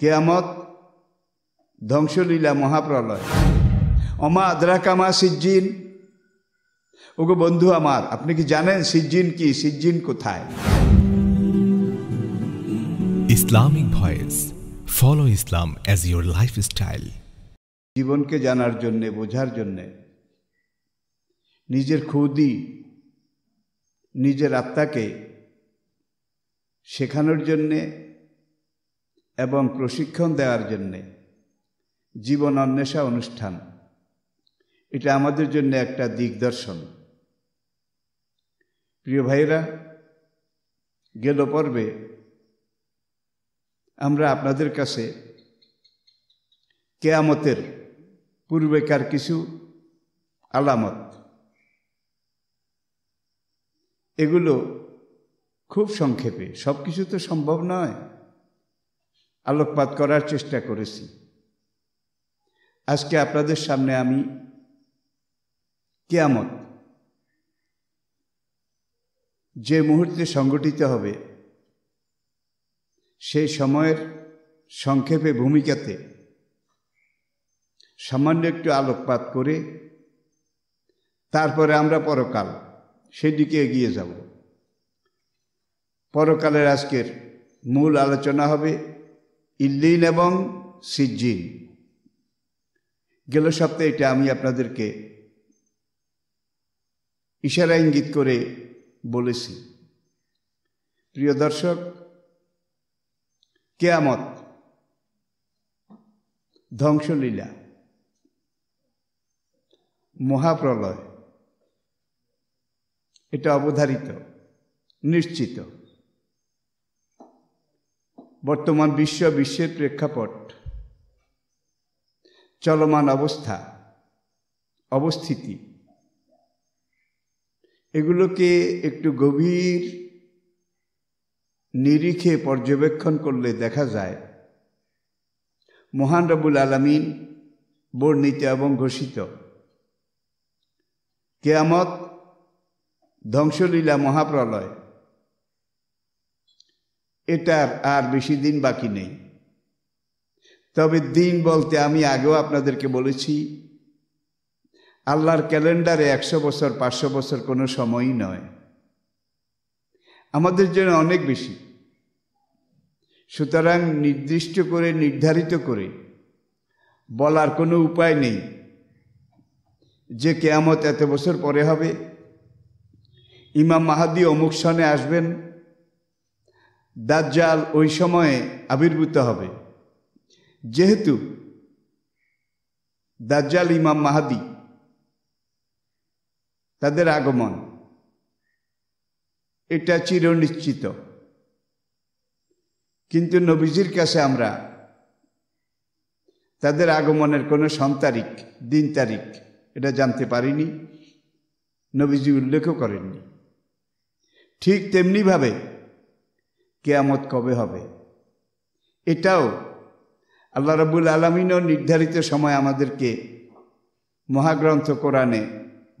কেয়ামত ধ্বংসলীলা মহাপ্রলয় অমা আদ্রাকামা সিজ্জিন ওগো বন্ধু আমার আপনি কি জানেন সিজ্জিন কি সিজ্জিন কোথায় Islamic voice follow Islam as your style জীবনকে জানার জন্যে বোঝার জন্যে নিজের খুদি নিজের আত্মাকে শেখানোর জন্যে এবং প্রশিক্ষণ দেওয়ার জন্যে জীবন অন্বেষা অনুষ্ঠান এটা আমাদের জন্য একটা দিগদর্শন প্রিয় ভাইরা গেল পর্বে আমরা আপনাদের কাছে কেয়ামতের পূর্বেকার কিছু আলামত এগুলো খুব সংক্ষেপে সব কিছু তো সম্ভব নয় আলোকপাত করার চেষ্টা করেছি আজকে আপনাদের সামনে আমি কেয়ামত যে মুহূর্তে সংগঠিত হবে সেই সময়ের সংক্ষেপে ভূমিকাতে সামান্য একটু আলোকপাত করে তারপরে আমরা পরকাল সেদিকে এগিয়ে যাব পরকালের আজকের মূল আলোচনা হবে ইল্লিন এবং সিজিন গেল সপ্তাহে এটা আমি আপনাদেরকে ইশারা ইঙ্গিত করে বলেছি প্রিয় দর্শক কেয়ামত ধ্বংসলীলা মহাপ্রলয় এটা অবধারিত নিশ্চিত বর্তমান বিশ্ব বিশ্বের প্রেক্ষাপট চলমান অবস্থা অবস্থিতি এগুলোকে একটু গভীর নিরিখে পর্যবেক্ষণ করলে দেখা যায় মহান রবুল আলমিন বর্ণিত এবং ঘোষিত কেয়ামত ধ্বংসলীলা মহাপ্রলয় এটার আর বেশি দিন বাকি নেই তবে দিন বলতে আমি আগেও আপনাদেরকে বলেছি আল্লাহর ক্যালেন্ডারে একশো বছর পাঁচশো বছর কোনো সময়ই নয় আমাদের জন্য অনেক বেশি সুতরাং নির্দিষ্ট করে নির্ধারিত করে বলার কোনো উপায় নেই যে কেয়ামত এত বছর পরে হবে ইমাম মাহাদি অমুক সনে আসবেন দাজ্জাল ওই সময়ে আবির্ভূত হবে যেহেতু দাজ্জাল ইমাম মাহাদি তাদের আগমন এটা চিরনিশ্চিত কিন্তু নবীজির কাছে আমরা তাদের আগমনের কোনো সন তারিখ দিন তারিখ এটা জানতে পারিনি নবীজি উল্লেখও করেননি ঠিক তেমনিভাবে কেয়ামত কবে হবে এটাও আল্লাহ রবুল আলমিনও নির্ধারিত সময় আমাদেরকে মহাগ্রন্থ কোরআনে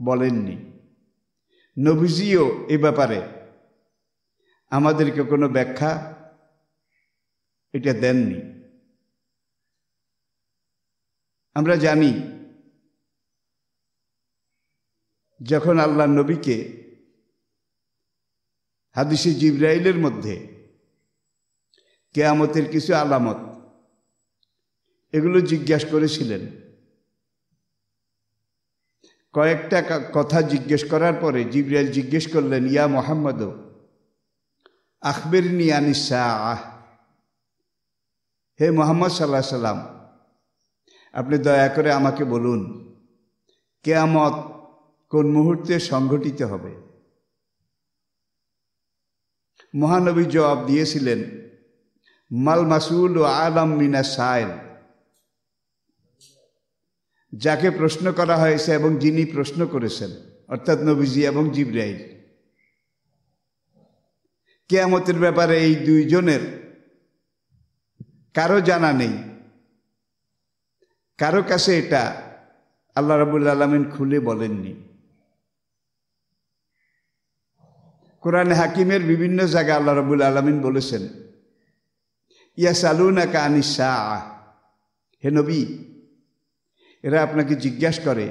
বলেননি নভিজিও এ ব্যাপারে আমাদেরকে কোনো ব্যাখ্যা এটা দেননি আমরা জানি যখন আল্লাহ নবীকে হাদিসে জিব্রাইলের মধ্যে কেয়ামতের কিছু আলামত এগুলো জিজ্ঞাসা করেছিলেন কয়েকটা কথা জিজ্ঞেস করার পরে জিবরিয়াল জিজ্ঞেস করলেন ইয়া মোহাম্মদ আখবের নিয়ানিসা আহ হে মোহাম্মদ সাল্লাহ সাল্লাম আপনি দয়া করে আমাকে বলুন কেয়ামত কোন মুহূর্তে সংঘটিত হবে মহানবী জবাব দিয়েছিলেন মাল মাসুল ও মিনা মিনাসাইল যাকে প্রশ্ন করা হয়েছে এবং যিনি প্রশ্ন করেছেন অর্থাৎ নবীজি এবং জিব্রাইল কেয়ামতের ব্যাপারে এই দুইজনের কারো জানা নেই কারো কাছে এটা আল্লাহ রাবুল আলমিন খুলে বলেননি কোরআন হাকিমের বিভিন্ন জায়গায় আল্লাহ রাবুল আলমিন বলেছেন ইয়াসালুনাকা আনিসা হে নবী এরা আপনাকে জিজ্ঞাসা করে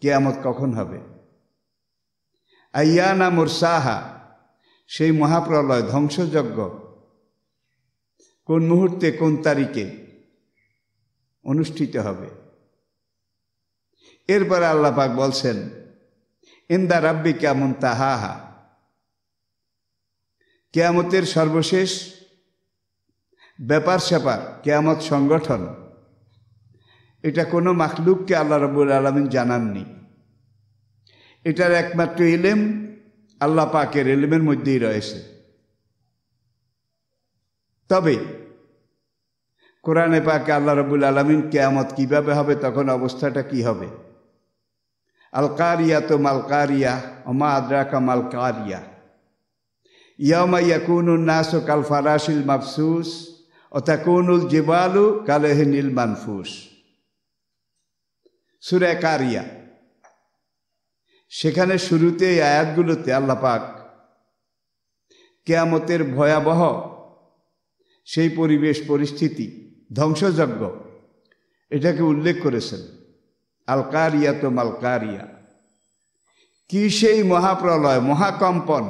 কেয়ামত কখন হবে আইয়ানা মোরসাহা সেই মহাপ্রলয় ধ্বংসযজ্ঞ কোন মুহূর্তে কোন তারিখে অনুষ্ঠিত হবে এরপরে আল্লাপাক বলছেন ইন্দা রাব্বি কেমন হা কেয়ামতের সর্বশেষ ব্যাপার স্যাপার কেয়ামত সংগঠন এটা কোনো মাখলুককে আল্লাহ রবুল আলমিন জানাননি এটার একমাত্র এলেম আল্লাহ পাকের এলেমের মধ্যেই রয়েছে তবে কোরআনে পাকে আল্লাহ রবুল আলমিন কেয়ামত কিভাবে হবে তখন অবস্থাটা কি হবে আলকারিয়া তো মালকারিয়া অমা আদ্রাকা মালকারিয়া ইয়ামা ইয়াকুন নাস কাল ফারাসিল মাফসুস অতাকুনুল জিবালু নীল মানফুস সুরে কারিয়া সেখানে শুরুতে এই আয়াতগুলোতে আল্লাপাক কেয়ামতের ভয়াবহ সেই পরিবেশ পরিস্থিতি ধ্বংসযজ্ঞ এটাকে উল্লেখ করেছেন আলকারিয়া তো মালকারিয়া কি সেই মহাপ্রলয় মহাকম্পন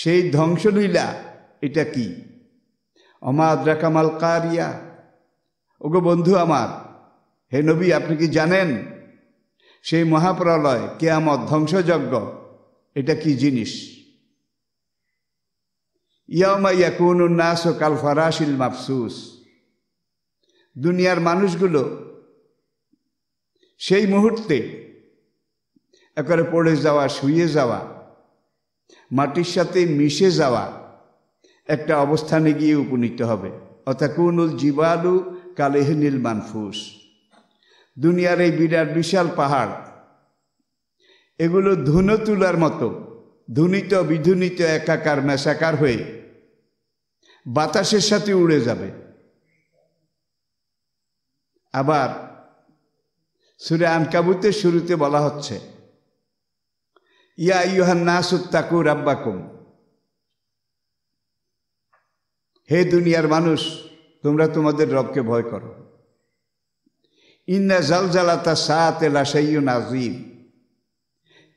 সেই ধ্বংসলীলা এটা কি অমাদ রেকামাল কারিয়া ওগো বন্ধু আমার হে নবী আপনি কি জানেন সেই মহাপ্রলয় কে আমার ধ্বংসযজ্ঞ এটা কি জিনিস ইয়ামা কোন উন্নাস ও কাল ফরাসিল মাফসুস দুনিয়ার মানুষগুলো সেই মুহূর্তে একবারে পড়ে যাওয়া শুয়ে যাওয়া মাটির সাথে মিশে যাওয়া একটা অবস্থানে গিয়ে উপনীত হবে অর্থাৎ অতাকুনুল জীবালু কালেহিনীল মানফুস দুনিয়ার এই বিরাট বিশাল পাহাড় এগুলো ধুনো তুলার মতো ধুনিত বিধুনিত একাকার মেশাকার হয়ে বাতাসের সাথে উড়ে যাবে আবার সুরে আনকাবুতে শুরুতে বলা হচ্ছে ইয়া ইউহান নাসুত্তাকু রাব্বাকুম হে দুনিয়ার মানুষ তোমরা তোমাদের রবকে ভয় করো ইন্না জালজালা তা সাত এলা সেই নাজিম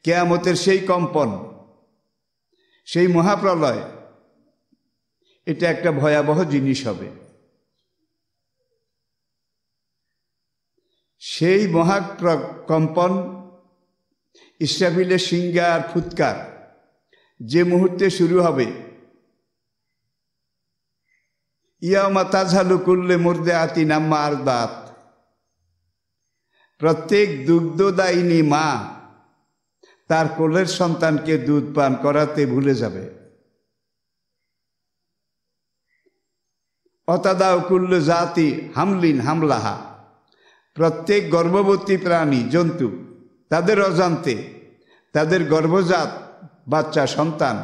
কেয়ামতের সেই কম্পন সেই মহাপ্রলয় এটা একটা ভয়াবহ জিনিস হবে সেই মহাপ্র কম্পন ইসরাফিলের সিঙ্গার ফুৎকার যে মুহূর্তে শুরু হবে ইয়ামা তাজালু করলে মর্দে আতি নাম্মা আর দাঁত প্রত্যেক দুগ্ধদায়িনী মা তার কোলের সন্তানকে দুধ পান করাতে ভুলে যাবে অতাদাও কুল্ল জাতি হামলিন হামলাহা প্রত্যেক গর্ভবতী প্রাণী জন্তু তাদের অজান্তে তাদের গর্ভজাত বাচ্চা সন্তান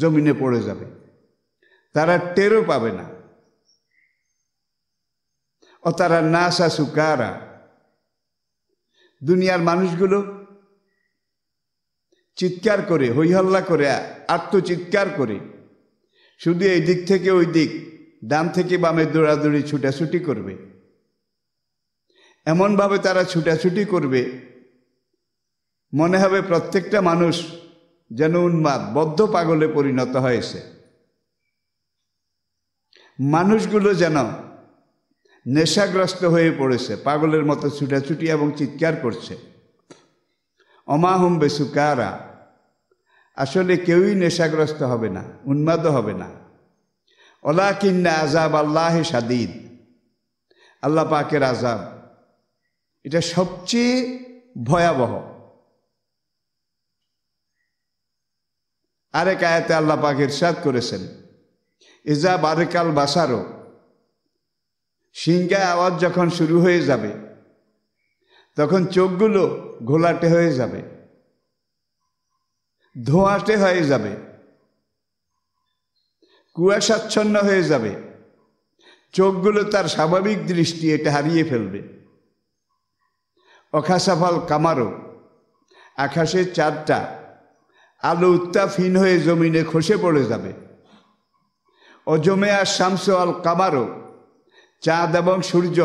জমিনে পড়ে যাবে তারা টেরও পাবে না ও তারা নাসা সুকারা দুনিয়ার মানুষগুলো চিৎকার করে হইহল্লা করে আত্মচিৎকার করে শুধু এই দিক থেকে ওই দিক ডান থেকে বামে দৌড়াদৌড়ি ছুটাছুটি করবে এমনভাবে তারা ছুটাছুটি করবে মনে হবে প্রত্যেকটা মানুষ যেন উন্মাদ বদ্ধ পাগলে পরিণত হয়েছে মানুষগুলো যেন নেশাগ্রস্ত হয়ে পড়েছে পাগলের মতো ছুটাছুটি এবং চিৎকার করছে অমাহম বেসুকারা আসলে কেউই নেশাগ্রস্ত হবে না উন্মাদ হবে না অলা কিন্না আজাব আল্লাহে সাদিদ আল্লাহ পাকের আজাব এটা সবচেয়ে ভয়াবহ আরেক আয়াতে আল্লাহ পাকের সাদ করেছেন এজাব বারেকাল বাসারও সিংকা আওয়াজ যখন শুরু হয়ে যাবে তখন চোখগুলো ঘোলাটে হয়ে যাবে ধোঁয়াটে হয়ে যাবে কুয়াশাচ্ছন্ন হয়ে যাবে চোখগুলো তার স্বাভাবিক দৃষ্টি এটা হারিয়ে ফেলবে অখাসাফল কামারো আকাশে চারটা আলো উত্তাপহীন হয়ে জমিনে খসে পড়ে যাবে অজমে আর শামসু আল কামারো চাঁদ এবং সূর্য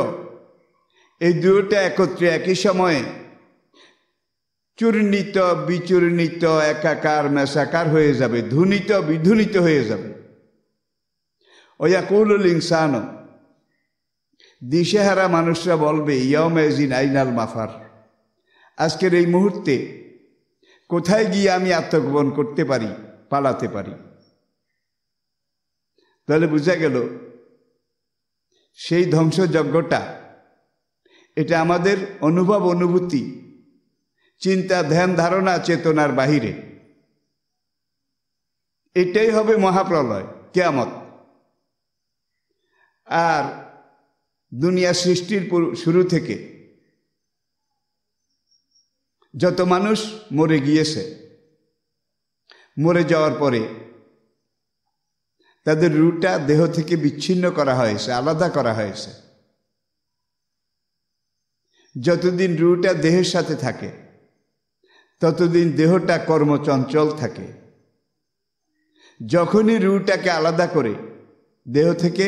এই দুটা একত্রে একই সময়ে চূর্ণিত বিচূর্ণিত একাকার মেশাকার হয়ে যাবে ধুনিত বিধুনিত হয়ে যাবে ওয়াকুল ইনসান দিশেহারা মানুষরা বলবে ইয়মেজিন আইনাল মাফার আজকের এই মুহূর্তে কোথায় গিয়ে আমি আত্মগোপন করতে পারি পালাতে পারি তাহলে বোঝা গেল সেই ধ্বংসযজ্ঞটা এটা আমাদের অনুভব অনুভূতি চিন্তা ধ্যান ধারণা চেতনার বাহিরে এটাই হবে মহাপ্রলয় কেয়ামত আর দুনিয়া সৃষ্টির শুরু থেকে যত মানুষ মরে গিয়েছে মরে যাওয়ার পরে তাদের রুটা দেহ থেকে বিচ্ছিন্ন করা হয়েছে আলাদা করা হয়েছে যতদিন রুটা দেহের সাথে থাকে ততদিন দেহটা কর্মচঞ্চল থাকে যখনই রুটাকে আলাদা করে দেহ থেকে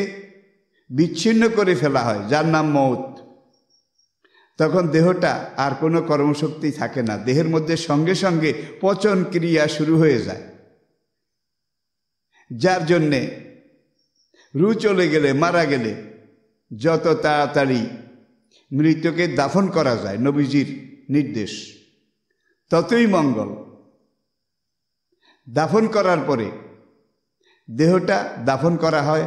বিচ্ছিন্ন করে ফেলা হয় যার নাম মৌত তখন দেহটা আর কোনো কর্মশক্তি থাকে না দেহের মধ্যে সঙ্গে সঙ্গে পচন ক্রিয়া শুরু হয়ে যায় যার জন্যে রু চলে গেলে মারা গেলে যত তাড়াতাড়ি মৃতকে দাফন করা যায় নবীজির নির্দেশ ততই মঙ্গল দাফন করার পরে দেহটা দাফন করা হয়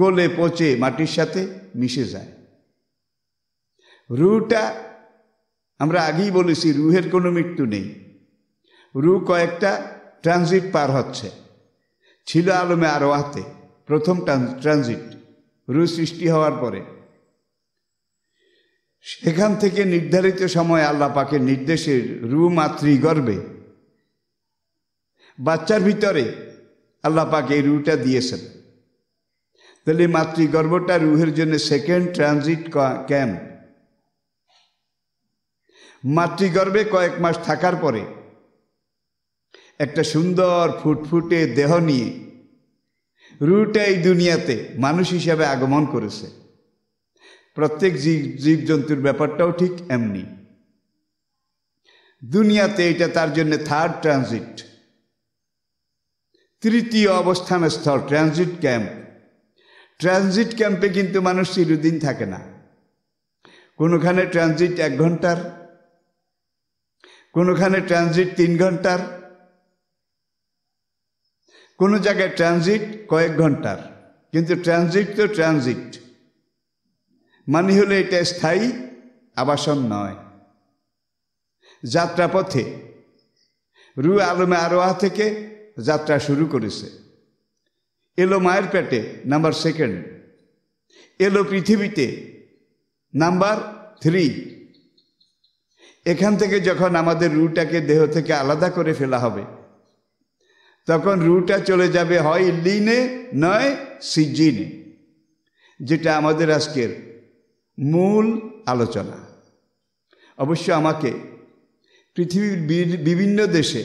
গলে পচে মাটির সাথে মিশে যায় রুটা আমরা আগেই বলেছি রুহের কোনো মৃত্যু নেই রু কয়েকটা ট্রানজিট পার হচ্ছে ছিল আলমে আরোয়াতে প্রথম ট্রানজিট রু সৃষ্টি হওয়ার পরে সেখান থেকে নির্ধারিত সময় আল্লাহ পাকের নির্দেশে রু মাতৃগর্ভে বাচ্চার ভিতরে আল্লাহ এই রুটা দিয়েছেন তাহলে মাতৃগর্ভটা রুহের জন্য সেকেন্ড ট্রানজিট ক্যাম্প মাতৃগর্ভে কয়েক মাস থাকার পরে একটা সুন্দর ফুটফুটে দেহ নিয়ে রুটা এই দুনিয়াতে মানুষ হিসাবে আগমন করেছে প্রত্যেক জীব জীবজন্তুর ব্যাপারটাও ঠিক এমনি দুনিয়াতে এটা তার জন্য থার্ড ট্রানজিট তৃতীয় অবস্থান স্থল ট্রানজিট ক্যাম্প ট্রানজিট ক্যাম্পে কিন্তু মানুষ চিরদিন থাকে না কোনোখানে ট্রানজিট এক ঘন্টার কোনোখানে ট্রানজিট তিন ঘন্টার কোনো জায়গায় ট্রানজিট কয়েক ঘন্টার কিন্তু ট্রানজিট তো ট্রানজিট মানে হলো এটা স্থায়ী আবাসন নয় যাত্রাপথে রু আলমে আরোহা থেকে যাত্রা শুরু করেছে এলো মায়ের পেটে নাম্বার সেকেন্ড এলো পৃথিবীতে নাম্বার থ্রি এখান থেকে যখন আমাদের রুটাকে দেহ থেকে আলাদা করে ফেলা হবে তখন রুটা চলে যাবে হয় লিনে নয় সিজিনে যেটা আমাদের আজকের মূল আলোচনা অবশ্য আমাকে পৃথিবীর বিভিন্ন দেশে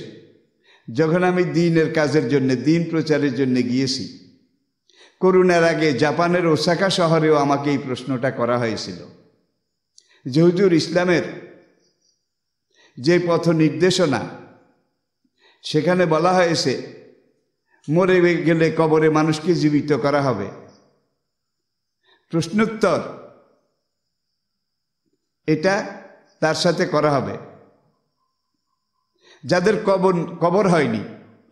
যখন আমি দিনের কাজের জন্য দিন প্রচারের জন্য গিয়েছি করুণার আগে জাপানের ওসাকা শহরেও আমাকে এই প্রশ্নটা করা হয়েছিল যেহুজুর ইসলামের যে পথ নির্দেশনা সেখানে বলা হয়েছে মরে গেলে কবরে মানুষকে জীবিত করা হবে প্রশ্নোত্তর এটা তার সাথে করা হবে যাদের কবর কবর হয়নি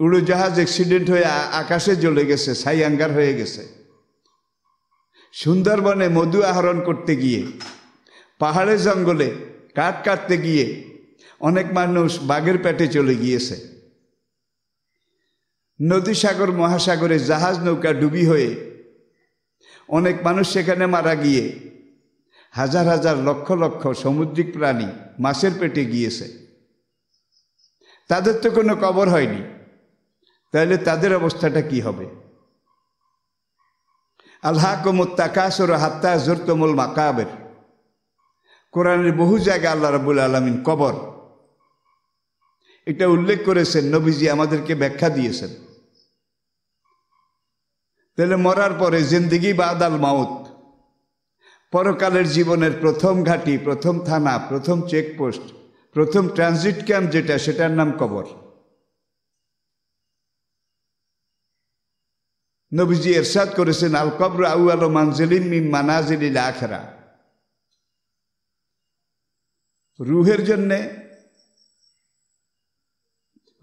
উড়োজাহাজ অ্যাক্সিডেন্ট হয়ে আকাশে জ্বলে গেছে সাইয়াঙ্গার হয়ে গেছে সুন্দরবনে মধু আহরণ করতে গিয়ে পাহাড়ের জঙ্গলে কাঠ কাটতে গিয়ে অনেক মানুষ বাঘের পেটে চলে গিয়েছে নদী সাগর মহাসাগরে জাহাজ নৌকা ডুবি হয়ে অনেক মানুষ সেখানে মারা গিয়ে হাজার হাজার লক্ষ লক্ষ সামুদ্রিক প্রাণী মাছের পেটে গিয়েছে তাদের তো কোনো কবর হয়নি তাহলে তাদের অবস্থাটা কি হবে আল্লাহ কমুত্তাকাশর হাত্তা জোরতমুল মাকাবের কোরআনের বহু জায়গায় আল্লাহ রাবুল আলমিন কবর এটা উল্লেখ করেছেন নবীজি আমাদেরকে ব্যাখ্যা দিয়েছেন তাহলে মরার পরে জিন্দিগি আদাল মাউত পরকালের জীবনের প্রথম ঘাঁটি প্রথম থানা প্রথম চেকপোস্ট প্রথম ট্রানজিট ক্যাম্প যেটা সেটার নাম কবর নবীজি এরশাদ করেছেন আল কবর আউ আলো মানজিলিম মিম মানাজিল আখেরা রুহের জন্যে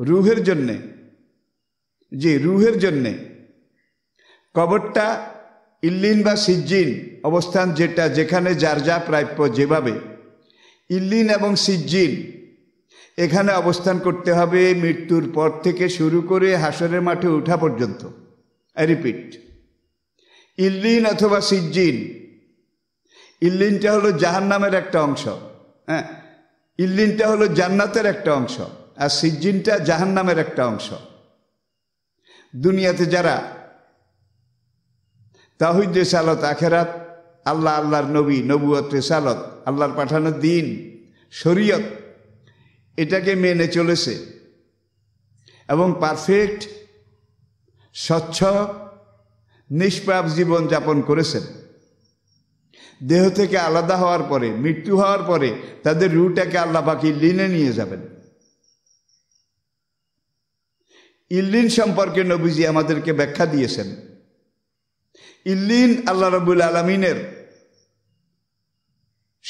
রুহের জন্যে যে রুহের জন্যে কবরটা ইল্লিন বা সিজ্জিন অবস্থান যেটা যেখানে যার যা প্রাপ্য যেভাবে ইল্লিন এবং সিজ্জিন এখানে অবস্থান করতে হবে মৃত্যুর পর থেকে শুরু করে হাসরের মাঠে ওঠা পর্যন্ত রিপিট ইল্লিন অথবা সিজ্জিন ইল্লিনটা হলো জাহান নামের একটা অংশ হ্যাঁ ইল্লিনটা হলো জান্নাতের একটা অংশ আর সিজ্জিনটা জাহান নামের একটা অংশ দুনিয়াতে যারা তাহিদ রেসালত আখেরাত আল্লাহ আল্লাহর নবী নবুয়ত রেসালত আল্লাহর পাঠানো দিন শরীয়ত এটাকে মেনে চলেছে এবং পারফেক্ট স্বচ্ছ নিষ্পাপ জীবন যাপন করেছেন দেহ থেকে আলাদা হওয়ার পরে মৃত্যু হওয়ার পরে তাদের রুটাকে আল্লাহ পাখি লিনে নিয়ে যাবেন ইল্লিন সম্পর্কে নবীজি আমাদেরকে ব্যাখ্যা দিয়েছেন ইল্লিন আল্লাহ রবুল আলমিনের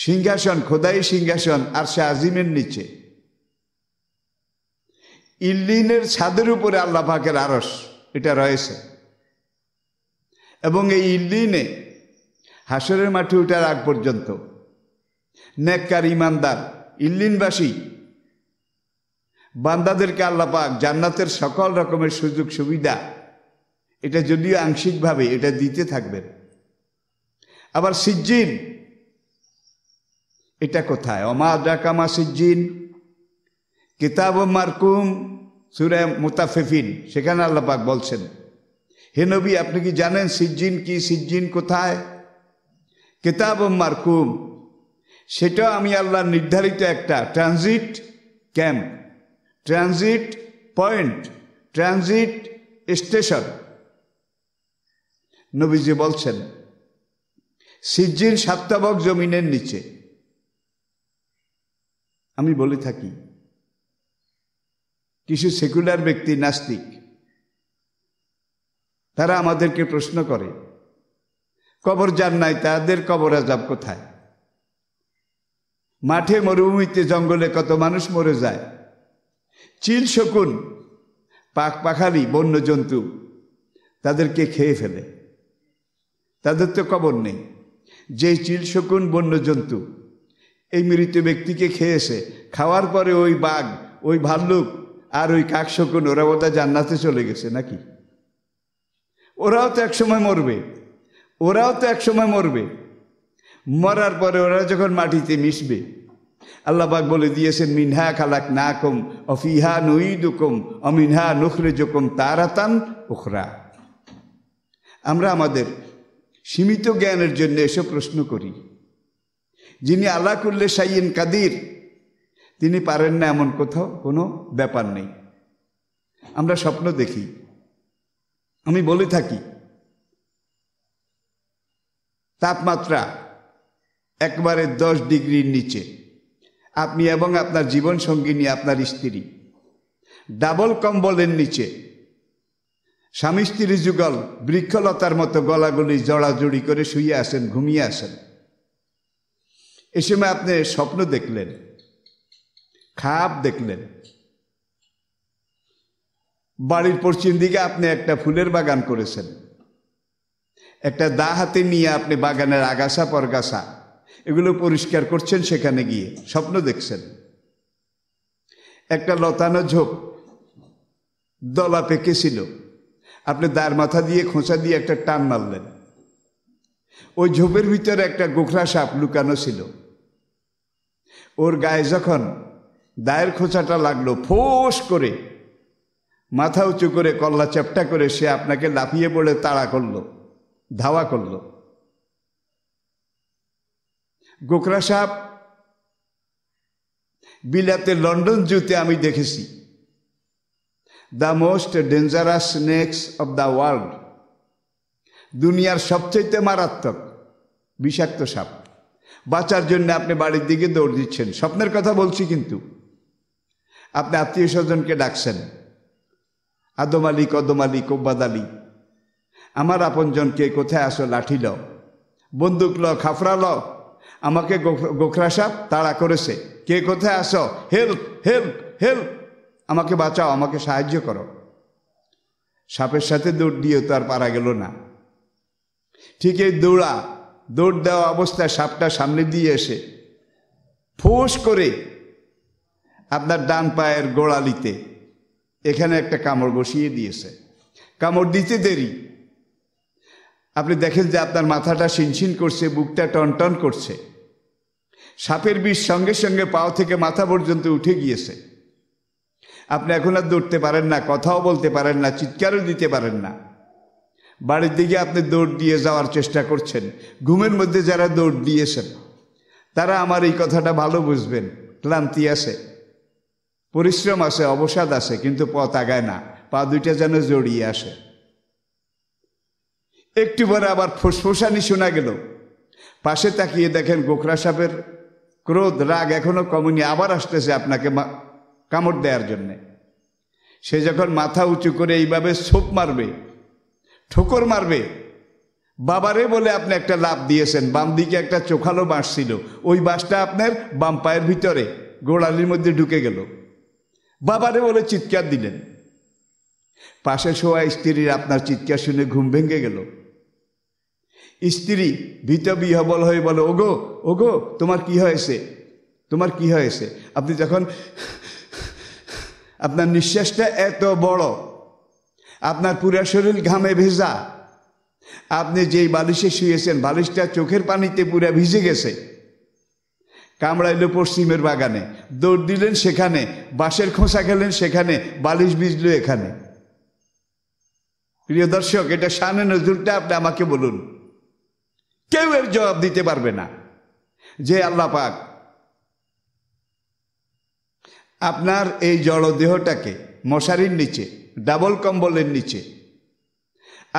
সিংহাসন খোদাই সিংহাসন আর সে আজিমের নিচে ইল্লিনের ছাদের উপরে আল্লাহ পাকের আরস এটা রয়েছে এবং এই ইল্লিনে হাসরের মাঠে উঠার আগ পর্যন্ত নেককার ইমানদার ইল্লিনবাসী বান্দাদেরকে আল্লাপাক জান্নাতের সকল রকমের সুযোগ সুবিধা এটা যদিও আংশিকভাবে এটা দিতে থাকবেন আবার সিজ্জিন এটা কোথায় অমা ডাকামা সিজ্জিন কিতাব মারকুম সুরে মুতাফিফিন সেখানে আল্লাপাক বলছেন হে নবী আপনি কি জানেন সিজ্জিন কি সিজ্জিন কোথায় কিতাব মারকুম সেটাও আমি আল্লাহ নির্ধারিত একটা transit camp transit point transit station নবীজি বলছেন সিজির সাপ্তাবক জমিনের নিচে আমি বলে থাকি কিছু সেকুলার ব্যক্তি নাস্তিক তারা আমাদেরকে প্রশ্ন করে কবর যার নাই তাদের কবর আজাব কোথায় মাঠে মরুভূমিতে জঙ্গলে কত মানুষ মরে যায় চিল শকুন পাক পাখালি বন্য জন্তু তাদেরকে খেয়ে ফেলে তাদের তো কবর নেই যে চিলশকুন বন্য জন্তু এই মৃত ব্যক্তিকে খেয়েছে খাওয়ার পরে ওই বাঘ ওই ভাল্লুক আর ওই কাকশকুন ওরা বোধহয় জান্নাতে চলে গেছে নাকি ওরাও তো একসময় মরবে ওরাও তো একসময় মরবে মরার পরে ওরা যখন মাটিতে মিশবে আল্লাহবাক বলে দিয়েছেন মিনহা খালাক না কম অফিহা নই দুকম অমিনহা নুখরে জোকম তারাতান ওখরা আমরা আমাদের সীমিত জ্ঞানের জন্য এসব প্রশ্ন করি যিনি আল্লাহ করলে সাইয়েন কাদির তিনি পারেন না এমন কোথাও কোনো ব্যাপার নেই আমরা স্বপ্ন দেখি আমি বলে থাকি তাপমাত্রা একবারে দশ ডিগ্রির নিচে আপনি এবং আপনার সঙ্গিনী আপনার স্ত্রী ডাবল কম্বলের নিচে স্বামী স্ত্রী যুগল বৃক্ষলতার মতো গলাগুলি জড়াজড়ি করে শুয়ে আসেন ঘুমিয়ে আসেন এ সময় আপনি স্বপ্ন দেখলেন খাপ দেখলেন বাড়ির পশ্চিম দিকে আপনি একটা ফুলের বাগান করেছেন একটা দা হাতে নিয়ে আপনি বাগানের আগাছা পরগাছা এগুলো পরিষ্কার করছেন সেখানে গিয়ে স্বপ্ন দেখছেন একটা লতানো ঝোপ দলা পেকেছিল আপনি দার মাথা দিয়ে খোঁচা দিয়ে একটা টান মারলেন ওই ঝোপের ভিতরে একটা গোখরা সাপ লুকানো ছিল ওর গায়ে যখন দায়ের খোঁচাটা লাগলো ফোস করে মাথা উঁচু করে কল্লা চ্যাপটা করে সে আপনাকে লাফিয়ে পড়ে তাড়া করলো ধাওয়া করলো গোখরা সাপ বিলাতে লন্ডন জুতে আমি দেখেছি the most dangerous snakes of the world দুনিয়ার সবচেয়ে মারাত্মক বিষাক্ত সাপ বাঁচার জন্য আপনি বাড়ির দিকে দৌড় দিচ্ছেন স্বপ্নের কথা বলছি কিন্তু আপনি আত্মীয় স্বজনকে ডাকছেন আদম আলী কদম আলী কোব্বাদ আলী আমার জনকে কোথায় আসো লাঠি ল বন্দুক ল খাফরা ল আমাকে গোখরা সাপ তাড়া করেছে কে কোথায় আসো হেল্প হেল্প হেল্প আমাকে বাঁচাও আমাকে সাহায্য করো সাপের সাথে দৌড় দিয়েও তো আর পারা গেল না ঠিক এই দৌড়া দৌড় দেওয়া অবস্থায় সাপটা সামনে দিয়ে এসে ফোঁস করে আপনার ডান পায়ের গোড়ালিতে এখানে একটা কামড় বসিয়ে দিয়েছে কামড় দিতে দেরি আপনি দেখেন যে আপনার মাথাটা সিনসিন করছে বুকটা টনটন করছে সাপের বিষ সঙ্গে সঙ্গে পাও থেকে মাথা পর্যন্ত উঠে গিয়েছে আপনি এখন আর দৌড়তে পারেন না কথাও বলতে পারেন না চিৎকারও দিতে পারেন না বাড়ির দিকে আপনি দৌড় দিয়ে যাওয়ার চেষ্টা করছেন ঘুমের মধ্যে যারা দৌড় দিয়েছেন তারা আমার এই কথাটা ভালো বুঝবেন ক্লান্তি আছে পরিশ্রম আছে অবসাদ আছে কিন্তু পথ আগায় না পা দুইটা যেন জড়িয়ে আসে একটু পরে আবার ফুসফুসানি শোনা গেল পাশে তাকিয়ে দেখেন গোখরা সাপের ক্রোধ রাগ এখনও কমেনি আবার আসতেছে আপনাকে কামড় দেওয়ার জন্যে সে যখন মাথা উঁচু করে এইভাবে ছোপ মারবে ঠোকর মারবে বাবারে বলে আপনি একটা লাভ দিয়েছেন বাম দিকে একটা চোখালো বাঁশ ছিল ওই বাঁশটা আপনার বাম পায়ের ভিতরে গোড়ালির মধ্যে ঢুকে গেল বাবারে বলে চিৎকার দিলেন পাশে শোয়া স্ত্রীর আপনার চিৎকার শুনে ঘুম ভেঙে গেল স্ত্রী ভীত বিহবল হয়ে বলে ওগো ওগো তোমার কি হয়েছে তোমার কি হয়েছে আপনি যখন আপনার নিঃশ্বাসটা এত বড় আপনার পুরা শরীর ঘামে ভেজা আপনি যেই বালিশে শুয়েছেন বালিশটা চোখের পানিতে পুরা ভিজে গেছে কামড়াইল পশ্চিমের বাগানে দৌড় দিলেন সেখানে বাঁশের খোঁচা খেলেন সেখানে বালিশ ভিজল এখানে প্রিয় দর্শক এটা সানে নজরুলটা আপনি আমাকে বলুন কেউ এর জবাব দিতে পারবে না যে আল্লাহ পাক আপনার এই জড়দেহটাকে মশারির নিচে ডাবল কম্বলের নিচে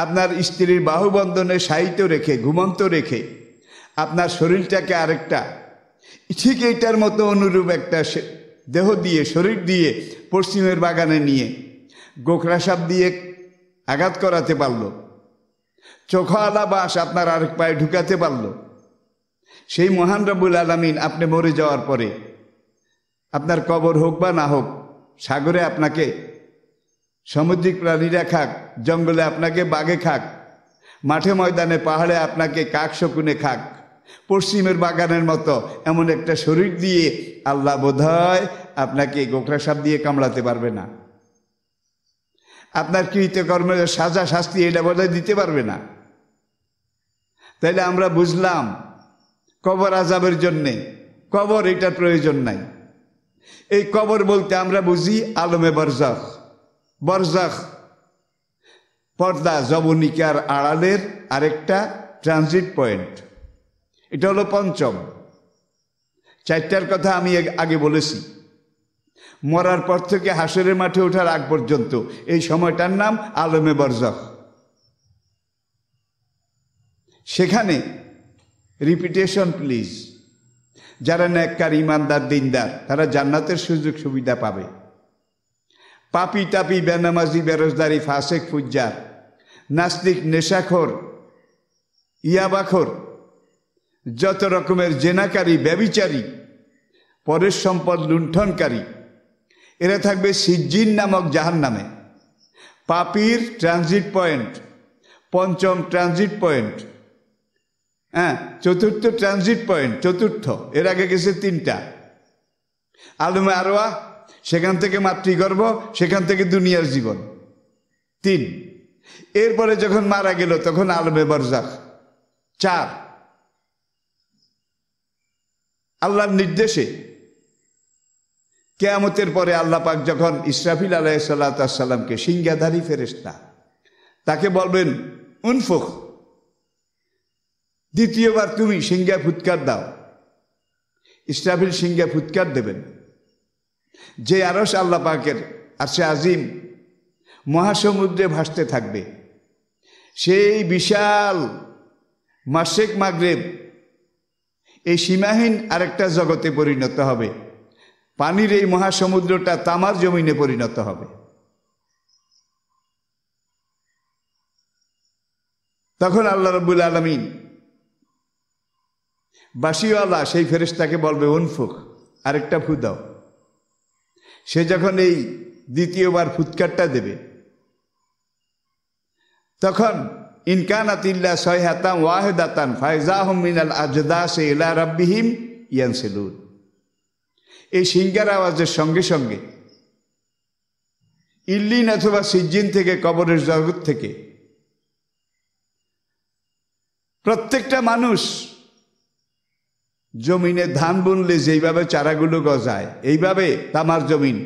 আপনার স্ত্রীর বাহুবন্ধনে সাহিত্য রেখে ঘুমন্ত রেখে আপনার শরীরটাকে আরেকটা ঠিক এইটার মতো অনুরূপ একটা দেহ দিয়ে শরীর দিয়ে পশ্চিমের বাগানে নিয়ে গোখরা সাপ দিয়ে আঘাত করাতে পারল চোখালা বাস আপনার আরেক পায়ে ঢুকাতে পারল সেই মহান রবুল আলমিন আপনি মরে যাওয়ার পরে আপনার কবর হোক বা না হোক সাগরে আপনাকে সামুদ্রিক প্রাণীরা খাক জঙ্গলে আপনাকে বাঘে খাক মাঠে ময়দানে পাহাড়ে আপনাকে কাক শকুনে খাক পশ্চিমের বাগানের মতো এমন একটা শরীর দিয়ে আল্লাহ বোধ আপনাকে গোখরা সাপ দিয়ে কামড়াতে পারবে না আপনার কৃতকর্মের সাজা শাস্তি এটা বোধহয় দিতে পারবে না তাইলে আমরা বুঝলাম কবর আজাবের জন্যে কবর এটার প্রয়োজন নাই এই কবর বলতে আমরা বুঝি আলমে বরজাখ বরজাখ পর্দা জবনিকার আড়ালের আরেকটা ট্রানজিট পয়েন্ট এটা হলো পঞ্চম চারটার কথা আমি আগে বলেছি মরার পর থেকে হাসরের মাঠে ওঠার আগ পর্যন্ত এই সময়টার নাম আলমে বরজখ সেখানে রিপিটেশন প্লিজ যারা ন্যাক্কার ইমানদার দিনদার তারা জান্নাতের সুযোগ সুবিধা পাবে পাপি তাপি বেনামাজি বেরোজদারি ফাসেক ফুজ্জার নাস্তিক নেশাখোর ইয়াবাখোর যত রকমের জেনাকারী ব্যবিচারী পরের সম্পদ লুণ্ঠনকারী এরা থাকবে সিজ্জিন নামক জাহান নামে পাপির ট্রানজিট পয়েন্ট পঞ্চম ট্রানজিট পয়েন্ট হ্যাঁ চতুর্থ ট্রানজিট পয়েন্ট চতুর্থ এর আগে গেছে তিনটা আলমে আরোয়া সেখান থেকে মাতৃগর্ভ সেখান থেকে দুনিয়ার জীবন তিন এরপরে যখন মারা গেল তখন আলমে বরজাক চার আল্লাহর নির্দেশে কেয়ামতের পরে আল্লাহ পাক যখন ইসরাফিল আলাহ সাল্লা সাল্লামকে সিংহাধারী ফেরেস্তা তাকে বলবেন উনফুখ দ্বিতীয়বার তুমি সিঙ্গা ফুৎকার দাও ইসরাফিল সিঙ্গা ফুৎকার দেবেন যে আরস আল্লাহ পাকের আর সে আজিম মহাসমুদ্রে ভাসতে থাকবে সেই বিশাল মাসেক মাগরেব এই সীমাহীন আরেকটা জগতে পরিণত হবে পানির এই মহাসমুদ্রটা তামার জমিনে পরিণত হবে তখন আল্লাহ রবুল আলমিন বাসিওয়ালা সেই ফেরেস্তাকে বলবে অনফুক আরেকটা ফু দাও সে যখন এই দ্বিতীয়বার ফুৎকারটা দেবে তখন আতিল্লা ইল্লা সহাতাম ওয়াহেদাতান ফায়জাহম মিনাল আজদাস ইলা রাব্বিহিম ইয়ানসেলুর এই সিঙ্গার আওয়াজের সঙ্গে সঙ্গে ইল্লিন অথবা সিজ্জিন থেকে কবরের জগৎ থেকে প্রত্যেকটা মানুষ জমিনে ধান বুনলে যেইভাবে চারাগুলো গজায় এইভাবে তামার জমিন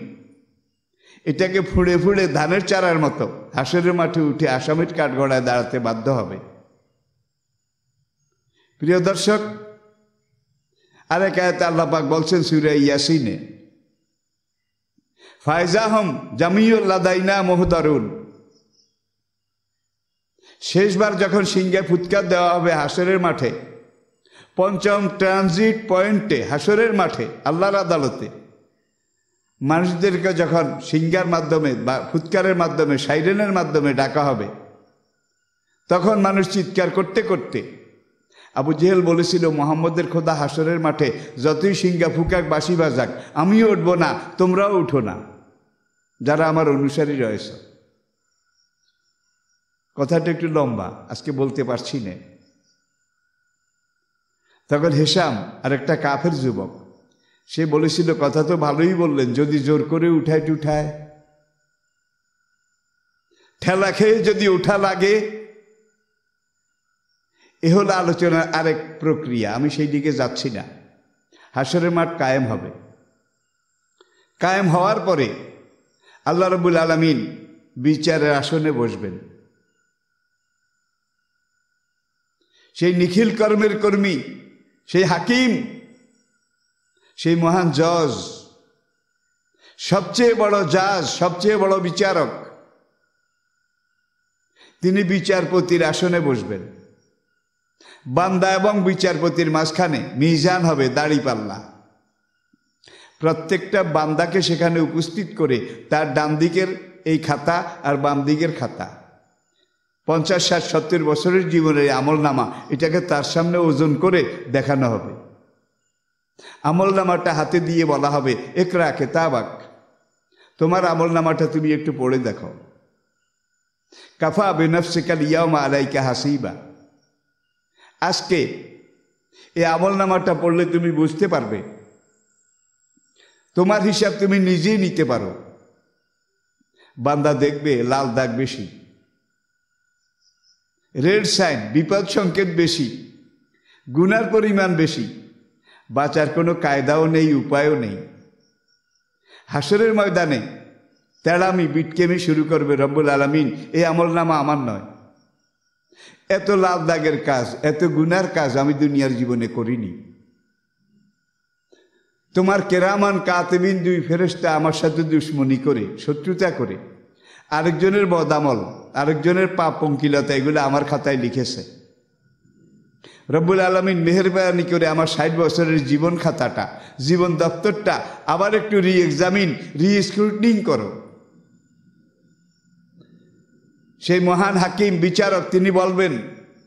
এটাকে ফুড়ে ফুড়ে ধানের চারার মতো হাঁসের মাঠে উঠে আসামির কাঠগড়ায় দাঁড়াতে বাধ্য হবে প্রিয় দর্শক আরেক আয়তে আল্লাপাক বলছেন সুরে ইয়াসিনে ফায়জাহম জামিউল্লা দাইনা মোহদারুন শেষবার যখন সিংহে ফুৎকার দেওয়া হবে হাসরের মাঠে পঞ্চম ট্রানজিট পয়েন্টে হাসরের মাঠে আল্লাহর আদালতে মানুষদেরকে যখন সিঙ্গার মাধ্যমে বা ফুৎকারের মাধ্যমে সাইরেনের মাধ্যমে ডাকা হবে তখন মানুষ চিৎকার করতে করতে আবু জেহেল বলেছিল মোহাম্মদের খোদা হাসরের মাঠে যতই সিঙ্গা ফুকাক বাসি বাজাক আমিও উঠব না তোমরাও উঠো না যারা আমার অনুসারী রয়েছে কথাটা একটু লম্বা আজকে বলতে পারছি না তখন হেসাম আর একটা কাফের যুবক সে বলেছিল কথা তো ভালোই বললেন যদি জোর করে উঠায় টুঠায় ঠেলা খেয়ে যদি উঠা লাগে এ হলো আলোচনার আরেক প্রক্রিয়া আমি সেই দিকে যাচ্ছি না হাসরের মাঠ কায়েম হবে কায়েম হওয়ার পরে আল্লাহ রবুল আলমিন বিচারের আসনে বসবেন সেই নিখিল কর্মের কর্মী সেই হাকিম সেই মহান জজ সবচেয়ে বড় জাজ সবচেয়ে বড় বিচারক তিনি বিচারপতির আসনে বসবেন বান্দা এবং বিচারপতির মাঝখানে মিজান হবে দাড়ি পাল্লা প্রত্যেকটা বান্দাকে সেখানে উপস্থিত করে তার ডান দিকের এই খাতা আর বাম দিকের খাতা পঞ্চাশ ষাট সত্তর বছরের জীবনের আমল নামা এটাকে তার সামনে ওজন করে দেখানো হবে আমল নামাটা হাতে দিয়ে বলা হবে একরা কেতাবাক তোমার আমল নামাটা তুমি একটু পড়ে দেখো কাফা বেনফসিকাল ইয়াউমা আলাইকা হাসিবা আজকে এই আমল নামাটা পড়লে তুমি বুঝতে পারবে তোমার হিসাব তুমি নিজেই নিতে পারো বান্দা দেখবে লাল দাগ বেশি রেড সাইন বিপদ সংকেত বেশি গুনার পরিমাণ বেশি বাঁচার কোনো কায়দাও নেই উপায়ও নেই হাসরের ময়দানে তেড়ামি বিটকেমি শুরু করবে রব্বুল আলমিন এই আমল নামা আমার নয় এত লাল দাগের কাজ এত গুনার কাজ আমি দুনিয়ার জীবনে করিনি তোমার কেরামান কাতেবিন দুই ফেরেস্তা আমার সাথে দুশ্মনী করে শত্রুতা করে আরেকজনের বদামল আরেকজনের পাপ পঙ্কিলতা এগুলো আমার খাতায় লিখেছে রব্বুল আলমিন মেহরবানি করে আমার ষাট বছরের জীবন খাতাটা জীবন দপ্তরটা আবার একটু রি এক্সামিন রি স্ক্রুটনিং করো সেই মহান হাকিম বিচারক তিনি বলবেন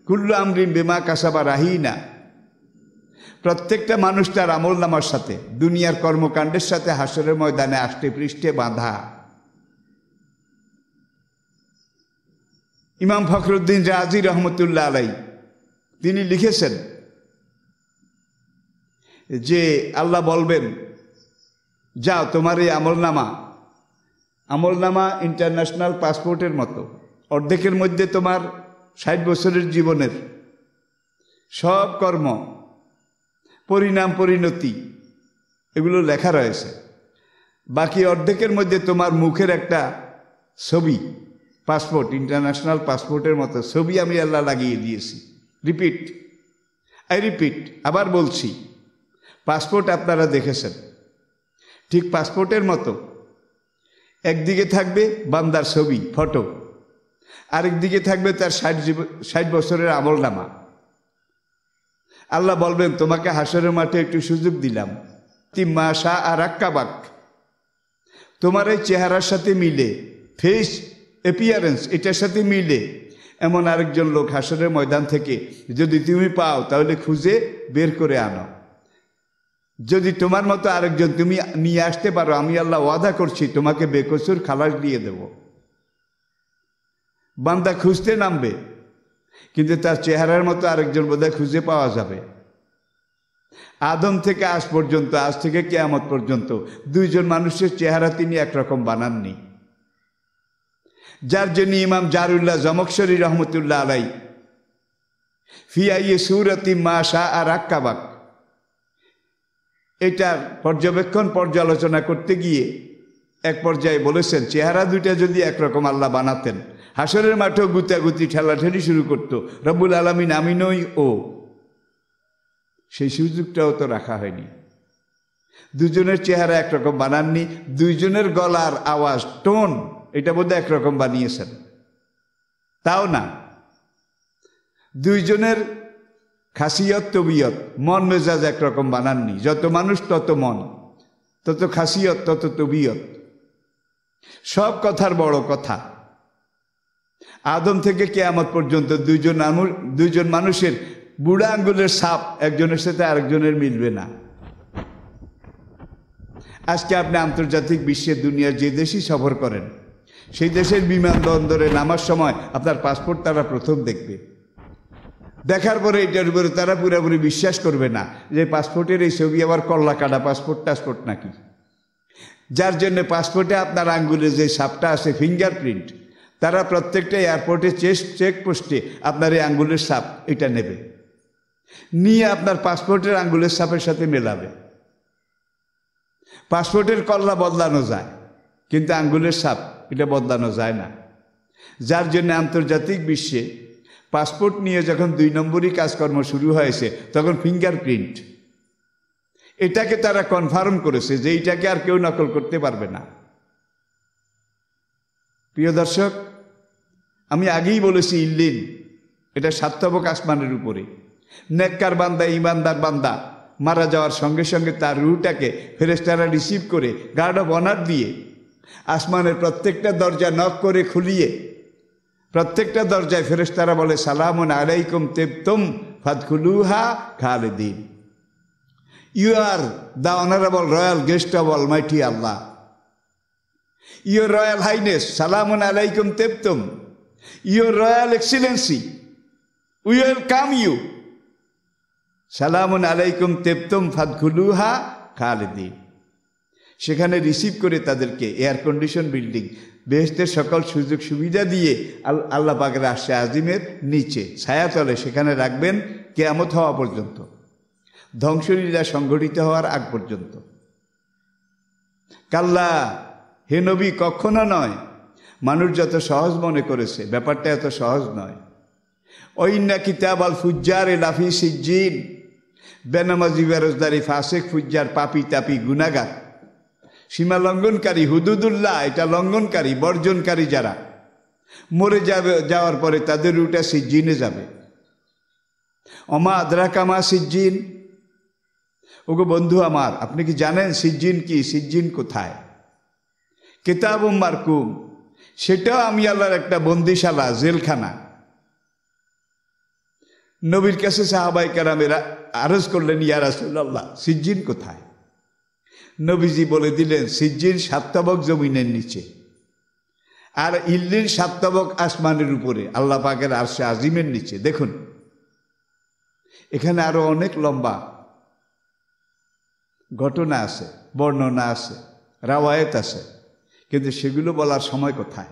কুল্লু আমরিম বেমা কাসাবা রাহি না প্রত্যেকটা মানুষটার আমল নামার সাথে দুনিয়ার কর্মকাণ্ডের সাথে হাসরের ময়দানে আষ্টে পৃষ্ঠে বাঁধা ইমাম ফখরুদ্দিন রাজি রহমতুল্লাহ আলাই তিনি লিখেছেন যে আল্লাহ বলবেন যাও তোমার এই আমলনামা আমলনামা ইন্টারন্যাশনাল পাসপোর্টের মতো অর্ধেকের মধ্যে তোমার ষাট বছরের জীবনের সব কর্ম পরিণাম পরিণতি এগুলো লেখা রয়েছে বাকি অর্ধেকের মধ্যে তোমার মুখের একটা ছবি পাসপোর্ট ইন্টারন্যাশনাল পাসপোর্টের মতো ছবি আমি আল্লাহ লাগিয়ে দিয়েছি রিপিট আই রিপিট আবার বলছি পাসপোর্ট আপনারা দেখেছেন ঠিক পাসপোর্টের মতো একদিকে থাকবে বান্দার ছবি ফটো আরেক দিকে থাকবে তার ষাট ষাট বছরের আমল নামা আল্লাহ বলবেন তোমাকে হাসরের মাঠে একটু সুযোগ দিলাম তিম্মাশা আর আক্কাবাক তোমার এই চেহারার সাথে মিলে ফেস অ্যাপিয়ারেন্স এটার সাথে মিলে এমন আরেকজন লোক হাসরের ময়দান থেকে যদি তুমি পাও তাহলে খুঁজে বের করে আনো যদি তোমার মতো আরেকজন তুমি নিয়ে আসতে পারো আমি আল্লাহ ওয়াদা করছি তোমাকে বেকসুর খালাস দিয়ে দেব বান্দা খুঁজতে নামবে কিন্তু তার চেহারার মতো আরেকজন বোধহয় খুঁজে পাওয়া যাবে আদম থেকে আজ পর্যন্ত আজ থেকে কেয়ামত পর্যন্ত দুইজন মানুষের চেহারা তিনি একরকম বানাননি যার জন্য ইমাম জারুল্লাহ জমকসরি রহমতুল্লাহ আলাই ফিআইএ সুরতি মা শাহ আর আক্কাবাক এটার পর্যবেক্ষণ পর্যালোচনা করতে গিয়ে এক পর্যায়ে বলেছেন চেহারা দুইটা যদি একরকম আল্লাহ বানাতেন হাসরের মাঠেও গুতাগুতি ঠেলাঠেলি শুরু করত রব্বুল আলমী নামি নই ও সেই সুযোগটাও তো রাখা হয়নি দুজনের চেহারা একরকম বানাননি দুইজনের গলার আওয়াজ টোন এটা বোধহয় একরকম বানিয়েছেন তাও না দুইজনের খাসিয়ত তবিয়ত মন মেজাজ একরকম বানাননি যত মানুষ তত মন তত খাসিয়ত তত তবিয়ত সব কথার বড় কথা আদম থেকে কেয়ামত পর্যন্ত দুইজন দুইজন মানুষের বুড়া আঙ্গুলের সাপ একজনের সাথে আরেকজনের মিলবে না আজকে আপনি আন্তর্জাতিক বিশ্বের দুনিয়ার যে দেশই সফর করেন সেই দেশের বিমানবন্দরে নামার সময় আপনার পাসপোর্ট তারা প্রথম দেখবে দেখার পরে এটার উপরে তারা পুরোপুরি বিশ্বাস করবে না যে পাসপোর্টের এই ছবি আবার কল্লা কাটা পাসপোর্ট টাসপোর্ট নাকি যার জন্য পাসপোর্টে আপনার আঙ্গুলে যে সাপটা আছে ফিঙ্গারপ্রিন্ট তারা প্রত্যেকটা এয়ারপোর্টে চেস্ট চেকপোস্টে আপনার এই আঙ্গুলের সাপ এটা নেবে নিয়ে আপনার পাসপোর্টের আঙ্গুলের সাপের সাথে মেলাবে পাসপোর্টের কল্লা বদলানো যায় কিন্তু আঙ্গুলের সাপ এটা বদলানো যায় না যার জন্য আন্তর্জাতিক বিশ্বে পাসপোর্ট নিয়ে যখন দুই নম্বরই কাজকর্ম শুরু হয়েছে তখন ফিঙ্গারপ্রিন্ট এটাকে তারা কনফার্ম করেছে যে এইটাকে আর কেউ নকল করতে পারবে না প্রিয় দর্শক আমি আগেই বলেছি ইল্লিন এটা সার্থবক আসমানের উপরে নেককার বান্দা ইমানদার বান্দা মারা যাওয়ার সঙ্গে সঙ্গে তার রুটাকে ফেরেস্তারা রিসিভ করে গার্ড অব অনার দিয়ে আসমানের প্রত্যেকটা দরজা নখ করে খুলিয়ে প্রত্যেকটা দরজায় ফেরেস্তারা বলে সালামুন আলাইকুম তেপ্তম ফাতখুলুহা খালেদিন you are the honourable royal guest of almighty Allah your royal highness সালামুন আলাইকুম তেপ্তম your royal excellency we will come you সালামুন আলাইকুম তেপ্তম ফাতখুলুহা খালেদিন সেখানে রিসিভ করে তাদেরকে এয়ার কন্ডিশন বিল্ডিং বেহস্তের সকল সুযোগ সুবিধা দিয়ে আল্লাহ পাকের আসে আজিমের নিচে ছায়াতলে সেখানে রাখবেন কেয়ামত হওয়া পর্যন্ত ধ্বংসলীলা সংঘটিত হওয়ার আগ পর্যন্ত কাল্লা হে নবী কখনো নয় মানুষ যত সহজ মনে করেছে ব্যাপারটা এত সহজ নয় ঐন্যা কিতাব আল ফুজ্জার এ লাফি সিজ্জিন বেনামাজি বেরোজদারি ফাসেক ফুজ্জার পাপি তাপি গুনাগার সীমা লঙ্ঘনকারী হুদুদুল্লাহ এটা লঙ্ঘনকারী বর্জনকারী যারা মরে যাবে যাওয়ার পরে তাদের উটা সিজ্জিনে যাবে অমা আদ্রা কামা সিজ্জিন ওগো বন্ধু আমার আপনি কি জানেন সিজ্জিন কি সিজ্জিন কোথায় কেতাব মারকুম সেটাও আমি আল্লাহর একটা বন্দিশালা জেলখানা নবীর কাছে সাহাবাই কারামেরা আরজ করলেন ইয়া সিজ্জিন কোথায় নবীজি বলে দিলেন সিজ্জির সাততাবক জমিনের নিচে আর ইল্লির সাততাবক আসমানের উপরে আল্লাহ পাকের আরশে আজিমের নিচে দেখুন এখানে আরো অনেক লম্বা ঘটনা আছে বর্ণনা আছে রাওয়ায়ত আছে কিন্তু সেগুলো বলার সময় কোথায়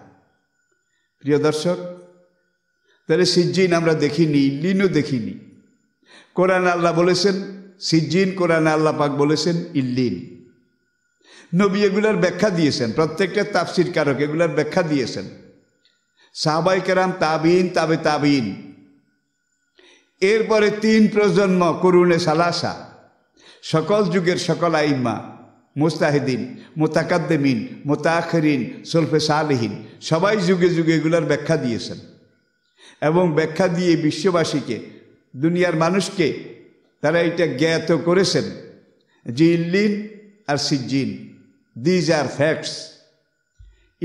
প্রিয় দর্শক তাহলে সিজ্জিন আমরা দেখিনি ইল্লিনও দেখিনি কোরআন আল্লাহ বলেছেন সিজ্জিন কোরআন আল্লাহ পাক বলেছেন ইল্লিন নবী এগুলার ব্যাখ্যা দিয়েছেন প্রত্যেকটা তাফসির কারক এগুলার ব্যাখ্যা দিয়েছেন সাহাবাই কেরাম তাবিন তাবে তাবিন এরপরে তিন প্রজন্ম করুণে সালাসা সকল যুগের সকল আইম্মা মুস্তাহিদিন মোতাকাদ্দেমিন মোতাখরিন সলফে সালহীন সবাই যুগে যুগে এগুলার ব্যাখ্যা দিয়েছেন এবং ব্যাখ্যা দিয়ে বিশ্ববাসীকে দুনিয়ার মানুষকে তারা এটা জ্ঞাত করেছেন জিল্লিন আর সিজ্জিন দিজ আর ফ্যাক্টস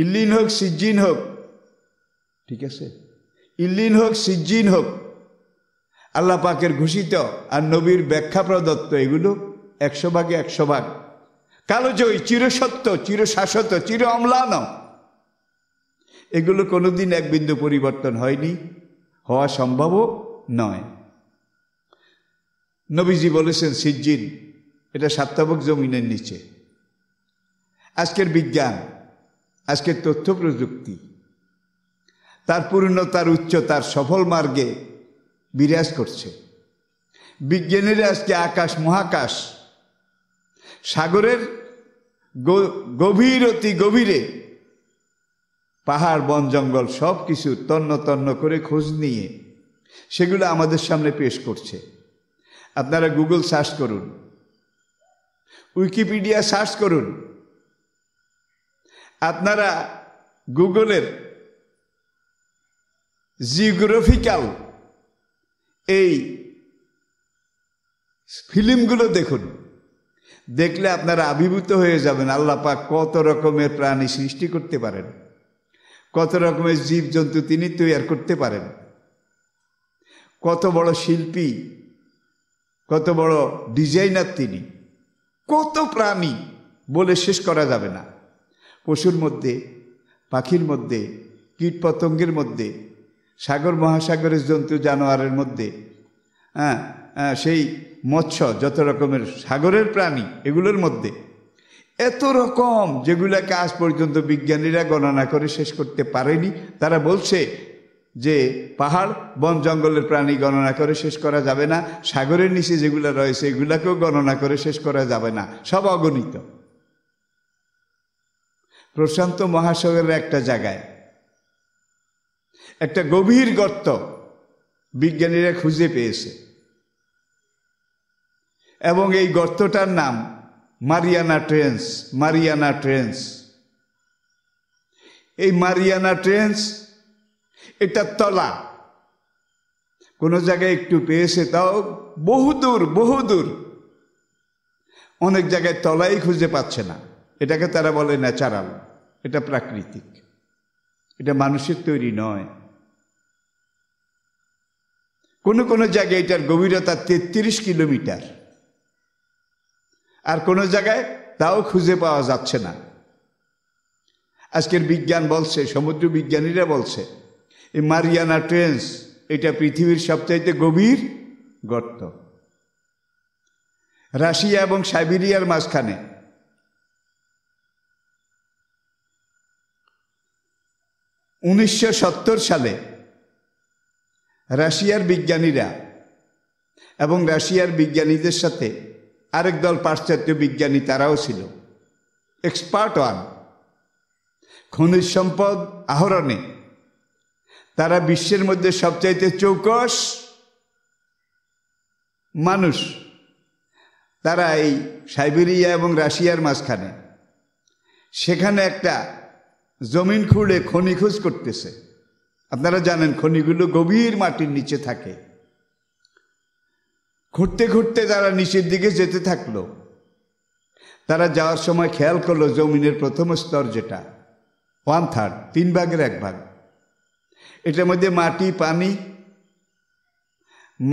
ইল্লিন হোক সিজিন হোক ঠিক আছে ইল্লিন হোক সিজিন হোক আল্লাহ পাকের ঘোষিত আর নবীর ব্যাখ্যা প্রদত্ত এগুলো একশো ভাগে একশো ভাগ কালোজয়ী চিরসত্য চিরশাশ্বত চির অম্লান এগুলো কোনোদিন এক বিন্দু পরিবর্তন হয়নি হওয়া সম্ভবও নয় নবীজি বলেছেন সিজ্জিন এটা সাত্তাবক জমিনের নিচে আজকের বিজ্ঞান আজকের তথ্য প্রযুক্তি তার পূর্ণতার উচ্চতার সফল মার্গে বিরাজ করছে বিজ্ঞানের আজকে আকাশ মহাকাশ সাগরের গভীর অতি গভীরে পাহাড় বন জঙ্গল সব কিছু তন্ন তন্ন করে খোঁজ নিয়ে সেগুলো আমাদের সামনে পেশ করছে আপনারা গুগল সার্চ করুন উইকিপিডিয়া সার্চ করুন আপনারা গুগলের জিওগ্রাফিক্যাল এই ফিল্মগুলো দেখুন দেখলে আপনারা আবির্ভূত হয়ে যাবেন আল্লাহ পাক কত রকমের প্রাণী সৃষ্টি করতে পারেন কত রকমের জীবজন্তু তিনি তৈরি করতে পারেন কত বড় শিল্পী কত বড় ডিজাইনার তিনি কত প্রাণী বলে শেষ করা যাবে না পশুর মধ্যে পাখির মধ্যে কীটপতঙ্গের মধ্যে সাগর মহাসাগরের জন্তু জানোয়ারের মধ্যে হ্যাঁ, হ্যাঁ সেই মৎস্য যত রকমের সাগরের প্রাণী এগুলোর মধ্যে এত রকম যেগুলাকে আজ পর্যন্ত বিজ্ঞানীরা গণনা করে শেষ করতে পারেনি তারা বলছে যে পাহাড় বন জঙ্গলের প্রাণী গণনা করে শেষ করা যাবে না সাগরের নিচে যেগুলো রয়েছে এগুলাকেও গণনা করে শেষ করা যাবে না সব অগণিত প্রশান্ত মহাসাগরের একটা জায়গায় একটা গভীর গর্ত বিজ্ঞানীরা খুঁজে পেয়েছে এবং এই গর্তটার নাম মারিয়ানা ট্রেন্স মারিয়ানা ট্রেন্স এই মারিয়ানা ট্রেন্স এটা তলা কোনো জায়গায় একটু পেয়েছে তাও বহুদূর বহুদূর অনেক জায়গায় তলাই খুঁজে পাচ্ছে না এটাকে তারা বলে ন্যাচারাল এটা প্রাকৃতিক এটা মানুষের তৈরি নয় কোনো কোনো জায়গায় এটার গভীরতা তেত্রিশ কিলোমিটার আর কোনো জায়গায় তাও খুঁজে পাওয়া যাচ্ছে না আজকের বিজ্ঞান বলছে সমুদ্র বিজ্ঞানীরা বলছে এই মারিয়ানা ট্রেন্স এটা পৃথিবীর সবচাইতে গভীর গর্ত রাশিয়া এবং সাইবেরিয়ার মাঝখানে উনিশশো সালে রাশিয়ার বিজ্ঞানীরা এবং রাশিয়ার বিজ্ঞানীদের সাথে আরেক দল পাশ্চাত্য বিজ্ঞানী তারাও ছিল এক্সপার্ট ওয়ান খনিজ সম্পদ আহরণে তারা বিশ্বের মধ্যে সবচাইতে চৌকস মানুষ তারা এই সাইবেরিয়া এবং রাশিয়ার মাঝখানে সেখানে একটা জমিন খুঁড়ে খনি খোঁজ করতেছে আপনারা জানেন খনিগুলো গভীর মাটির নিচে থাকে ঘুরতে ঘুরতে তারা নিচের দিকে যেতে থাকলো তারা যাওয়ার সময় খেয়াল করলো জমিনের প্রথম স্তর যেটা ওয়ান থার্ড তিন ভাগের এক ভাগ এটার মধ্যে মাটি পানি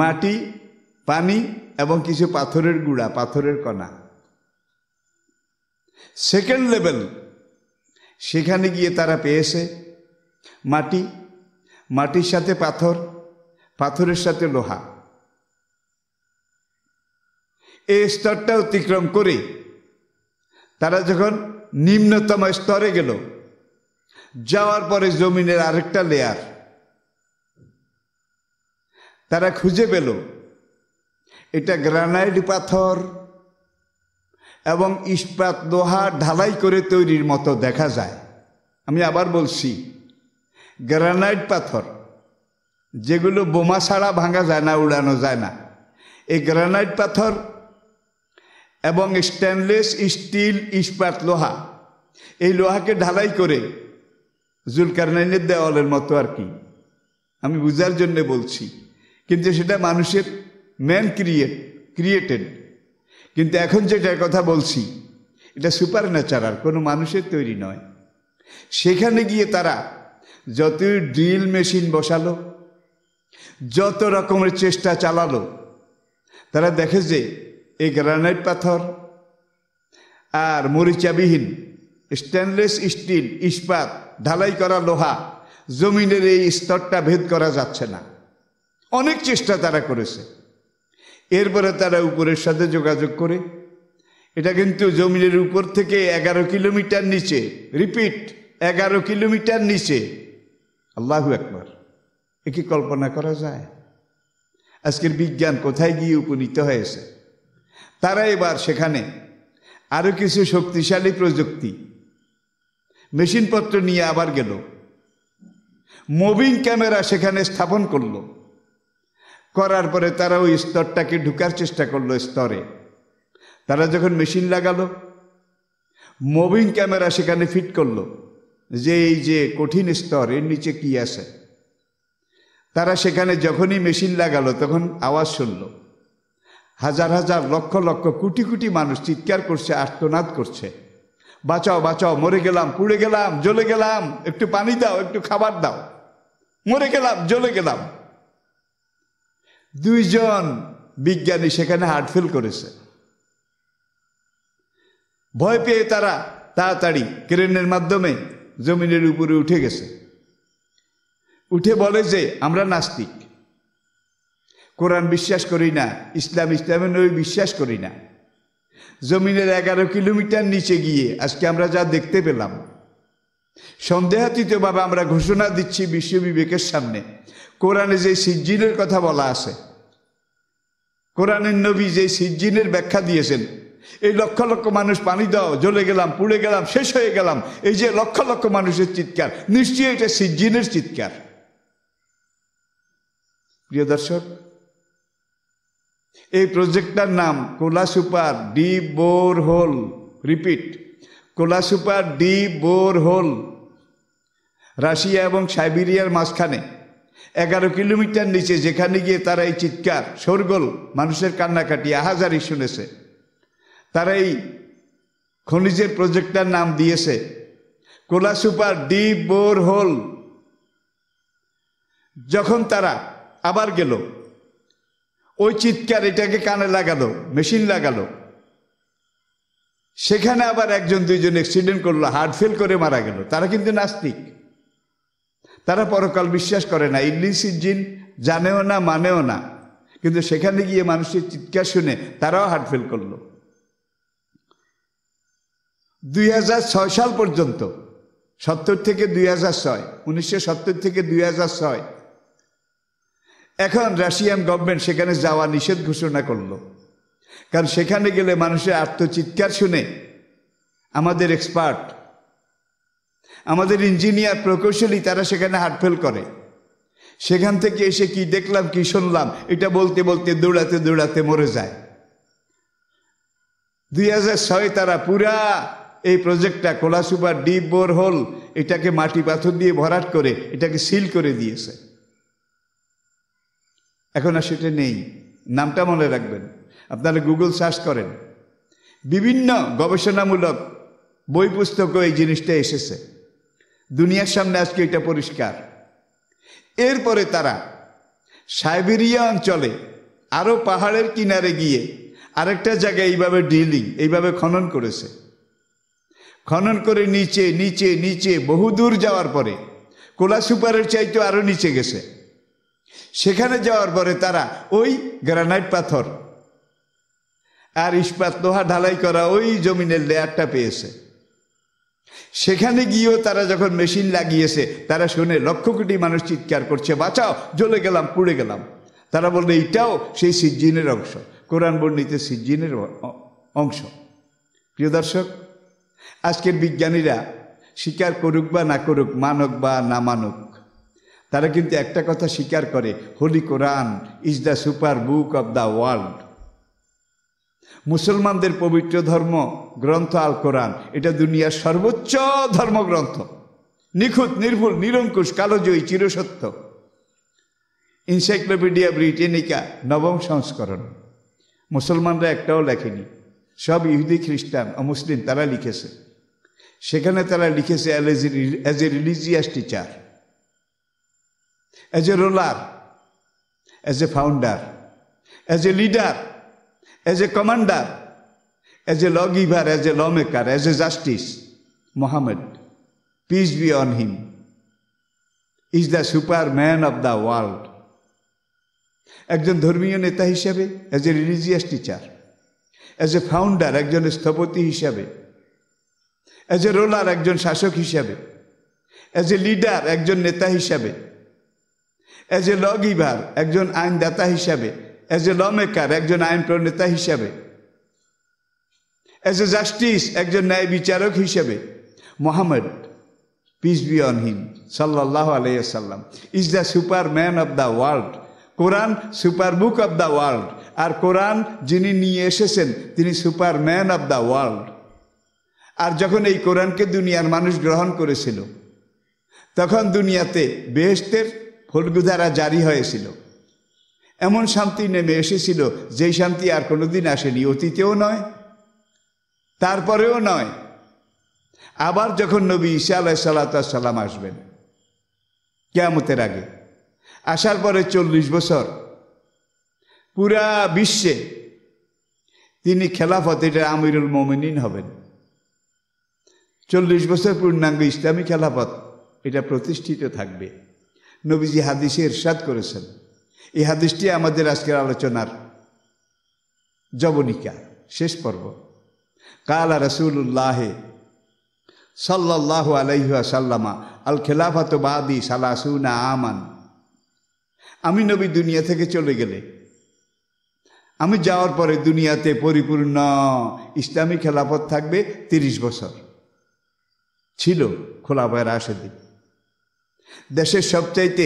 মাটি পানি এবং কিছু পাথরের গুঁড়া পাথরের কণা সেকেন্ড লেভেল সেখানে গিয়ে তারা পেয়েছে মাটি মাটির সাথে পাথর পাথরের সাথে লোহা এই স্তরটা অতিক্রম করে তারা যখন নিম্নতম স্তরে গেল যাওয়ার পরে জমিনের আরেকটা লেয়ার তারা খুঁজে পেল এটা গ্রানাইট পাথর এবং ইস্পাত লোহা ঢালাই করে তৈরির মতো দেখা যায় আমি আবার বলছি গ্রানাইট পাথর যেগুলো বোমা ছাড়া ভাঙা যায় না উড়ানো যায় না এই গ্রানাইট পাথর এবং স্টেনলেস স্টিল ইস্পাত লোহা এই লোহাকে ঢালাই করে জুলকারনাইনের দেওয়ালের মতো আর কি আমি বুঝার জন্যে বলছি কিন্তু সেটা মানুষের ম্যান ক্রিয়েট ক্রিয়েটেড কিন্তু এখন যেটার কথা বলছি এটা সুপার ন্যাচারাল কোনো মানুষের তৈরি নয় সেখানে গিয়ে তারা যতই ড্রিল মেশিন বসালো যত রকমের চেষ্টা চালালো তারা দেখে যে এই গ্রানাইট পাথর আর মরিচাবিহীন স্টেনলেস স্টিল ইস্পাত ঢালাই করা লোহা জমিনের এই স্তরটা ভেদ করা যাচ্ছে না অনেক চেষ্টা তারা করেছে এরপরে তারা উপরের সাথে যোগাযোগ করে এটা কিন্তু জমিনের উপর থেকে এগারো কিলোমিটার নিচে রিপিট এগারো কিলোমিটার নিচে আল্লাহ একবার একে কল্পনা করা যায় আজকের বিজ্ঞান কোথায় গিয়ে উপনীত হয়েছে তারা এবার সেখানে আরও কিছু শক্তিশালী প্রযুক্তি মেশিনপত্র নিয়ে আবার গেল মুভিং ক্যামেরা সেখানে স্থাপন করলো করার পরে তারা ওই স্তরটাকে ঢুকার চেষ্টা করলো স্তরে তারা যখন মেশিন লাগালো মুভিং ক্যামেরা সেখানে ফিট করলো যে এই যে কঠিন স্তর এর নিচে কি আছে তারা সেখানে যখনই মেশিন লাগালো তখন আওয়াজ শুনল হাজার হাজার লক্ষ লক্ষ কোটি কোটি মানুষ চিৎকার করছে আর্তনাদ করছে বাঁচাও বাঁচাও মরে গেলাম পুড়ে গেলাম জ্বলে গেলাম একটু পানি দাও একটু খাবার দাও মরে গেলাম জ্বলে গেলাম দুইজন বিজ্ঞানী সেখানে হার্টফেল করেছে ভয় পেয়ে তারা তাড়াতাড়ি ক্রেনের মাধ্যমে জমিনের উপরে উঠে গেছে উঠে বলে যে আমরা নাস্তিক কোরআন বিশ্বাস করি না ইসলাম ইসলামের নই বিশ্বাস করি না জমিনের এগারো কিলোমিটার নিচে গিয়ে আজকে আমরা যা দেখতে পেলাম সন্দেহাতীতভাবে আমরা ঘোষণা দিচ্ছি বিশ্ব বিবেকের সামনে কোরআনে যে সিজ্জিনের কথা বলা আছে কোরআনের নবী যে সিজ্জিনের ব্যাখ্যা দিয়েছেন এই লক্ষ লক্ষ মানুষ পানি দাও জ্বলে গেলাম পুড়ে গেলাম শেষ হয়ে গেলাম এই যে লক্ষ লক্ষ মানুষের চিৎকার নিশ্চয়ই এটা সিজ্জিনের চিৎকার প্রিয় দর্শক এই প্রজেক্টটার নাম Kola super deep bore hole repeat Kola super deep bore hole Russia এবং সাইবেরিয়ার মাঝখানে এগারো কিলোমিটার নিচে যেখানে গিয়ে তারা এই চিৎকার সরগোল মানুষের কান্নাকাটি আহাজারি শুনেছে তারা এই খনিজের প্রজেক্টটার নাম দিয়েছে Kola super deep bore hole যখন তারা আবার গেল ওই চিৎকার এটাকে কানে লাগালো মেশিন লাগালো সেখানে আবার একজন দুইজন অ্যাক্সিডেন্ট করলো হার্ট ফেল করে মারা গেল তারা কিন্তু নাস্তিক তারা পরকাল বিশ্বাস করে না ইংলিশি জিন জানেও না মানেও না কিন্তু সেখানে গিয়ে মানুষের চিৎকার শুনে তারাও ফেল করল দুই সাল পর্যন্ত সত্তর থেকে দুই হাজার ছয় উনিশশো সত্তর থেকে দুই হাজার ছয় এখন রাশিয়ান গভর্নমেন্ট সেখানে যাওয়া নিষেধ ঘোষণা করলো কারণ সেখানে গেলে মানুষের আত্মচিৎকার শুনে আমাদের এক্সপার্ট আমাদের ইঞ্জিনিয়ার প্রকৌশলী তারা সেখানে হার্টফেল করে সেখান থেকে এসে কি দেখলাম কি শুনলাম এটা বলতে বলতে দৌড়াতে দৌড়াতে মরে যায় দুই ছয় তারা পুরা এই প্রজেক্টটা কোলাসুপার ডিপ বোর হোল এটাকে মাটি পাথর দিয়ে ভরাট করে এটাকে সিল করে দিয়েছে এখন আর সেটা নেই নামটা মনে রাখবেন আপনারা গুগল সার্চ করেন বিভিন্ন গবেষণামূলক বই পুস্তকও এই জিনিসটা এসেছে দুনিয়ার সামনে আজকে এটা পরিষ্কার এরপরে তারা সাইবেরিয়া অঞ্চলে আরও পাহাড়ের কিনারে গিয়ে আরেকটা জায়গায় এইভাবে ড্রিলিং এইভাবে খনন করেছে খনন করে নিচে নিচে নিচে বহুদূর যাওয়ার পরে কোলা সুপারের চাইতে আরও নিচে গেছে সেখানে যাওয়ার পরে তারা ওই গ্রানাইট পাথর আর ইস্পাত লোহা ঢালাই করা ওই জমিনের লেয়ারটা পেয়েছে সেখানে গিয়েও তারা যখন মেশিন লাগিয়েছে তারা শুনে লক্ষ কোটি মানুষ চিৎকার করছে বাঁচাও জ্বলে গেলাম পুড়ে গেলাম তারা বললে এইটাও সেই সিজ্জিনের অংশ কোরআন বর্ণিতে সিজ্জিনের অংশ প্রিয় দর্শক আজকের বিজ্ঞানীরা স্বীকার করুক বা না করুক মানক বা না মানুক তারা কিন্তু একটা কথা স্বীকার করে holy Quran is the super book of the world মুসলমানদের পবিত্র ধর্ম গ্রন্থ আল কোরআন এটা দুনিয়ার সর্বোচ্চ ধর্মগ্রন্থ নিখুঁত নির্ভুল নিরঙ্কুশ কালোজয়ী চিরসত্য ইনসাইক্লোপিডিয়া ব্রিটেনিকা নবম সংস্করণ মুসলমানরা একটাও লেখেনি সব ইহুদি খ্রিস্টান ও মুসলিম তারা লিখেছে সেখানে তারা লিখেছে as a religious teacher as a roller as a founder as a leader as a commander a law giver as a law maker as a justice Muhammad peace be on him is the super man of the world একজন ধর্মীয় নেতা হিসাবে as a religious teacher as a founder একজন স্থপতি হিসাবে as a roller একজন শাসক হিসাবে অ্যাজ এ লিডার একজন নেতা হিসাবে অ্যাজ এ ল গিভার একজন আইনদাতা হিসাবে অ্যাজ এ ল মেকার একজন আইন প্রণেতা হিসাবে অ্যাজ এ জাস্টিস একজন ন্যায় বিচারক হিসেবে Muhammad peace be on him সাল্লাহ আলাইসাল্লাম is the super man of the world Quran super book of the world আর কোরআন যিনি নিয়ে এসেছেন তিনি super man of the world আর যখন এই কোরআনকে দুনিয়ার মানুষ গ্রহণ করেছিল তখন দুনিয়াতে বেহস্তের ফুলগুদারা জারি হয়েছিল এমন শান্তি নেমে এসেছিল যেই শান্তি আর কোনোদিন আসেনি অতীতেও নয় তারপরেও নয় আবার যখন নবী ঈশা আলাহ সালাম আসবেন কেয়ামতের আগে আসার পরে চল্লিশ বছর পুরা বিশ্বে তিনি খেলাফত এটা আমিরুল মোমিনিন হবেন চল্লিশ বছর পূর্ণাঙ্গ ইসলামী খেলাফত এটা প্রতিষ্ঠিত থাকবে নবীজি হাদিসে এরশাদ করেছেন এই হাদিসটি আমাদের আজকের আলোচনার জবনিকা শেষ পর্ব কালা রসুল্লাহ সাল্লাহ সাল্লামা আল খেলাফাত বাদি সালাসুনা আমান আমি নবী দুনিয়া থেকে চলে গেলে আমি যাওয়ার পরে দুনিয়াতে পরিপূর্ণ ইসলামী খেলাফত থাকবে ৩০ বছর ছিল খোলা খোলাপায় রাশেদিন দেশের সবচাইতে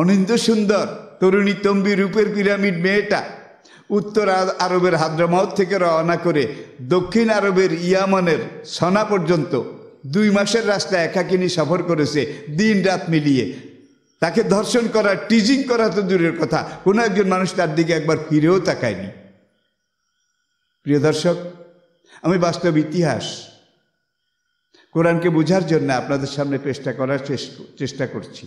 অনিন্দ সুন্দর তরুণী তম্বি রূপের পিরামিড মেয়েটা উত্তর আরবের হাদ্রামাউদ থেকে রওনা করে দক্ষিণ আরবের ইয়ামনের সনা পর্যন্ত দুই মাসের রাস্তা একাকিনী সফর করেছে দিন রাত মিলিয়ে তাকে ধর্ষণ করা টিজিং করা তো দূরের কথা কোনো একজন মানুষ তার দিকে একবার ফিরেও তাকায়নি প্রিয় দর্শক আমি বাস্তব ইতিহাস কোরআনকে বোঝার জন্য আপনাদের সামনে পেশটা করার চেষ্টা করছি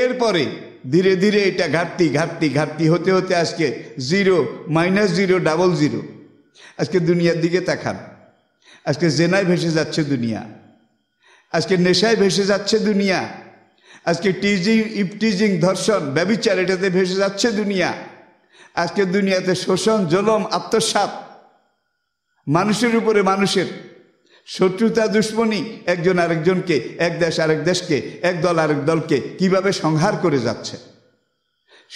এরপরে ধীরে ধীরে এটা ঘাটতি ঘাটতি ঘাটতি হতে হতে আজকে zero minus zero double zero আজকে দুনিয়ার দিকে তাকান আজকে জেনায় ভেসে যাচ্ছে দুনিয়া আজকে নেশায় ভেসে যাচ্ছে দুনিয়া আজকে টিজিং ইপটিজিং ধর্ষণ ব্যবিচার এটাতে ভেসে যাচ্ছে দুনিয়া আজকে দুনিয়াতে শোষণ জলম আত্মসাত মানুষের উপরে মানুষের শত্রুতা দুশ্মনী একজন আরেকজনকে এক দেশ আরেক দেশকে এক দল আরেক দলকে কিভাবে সংহার করে যাচ্ছে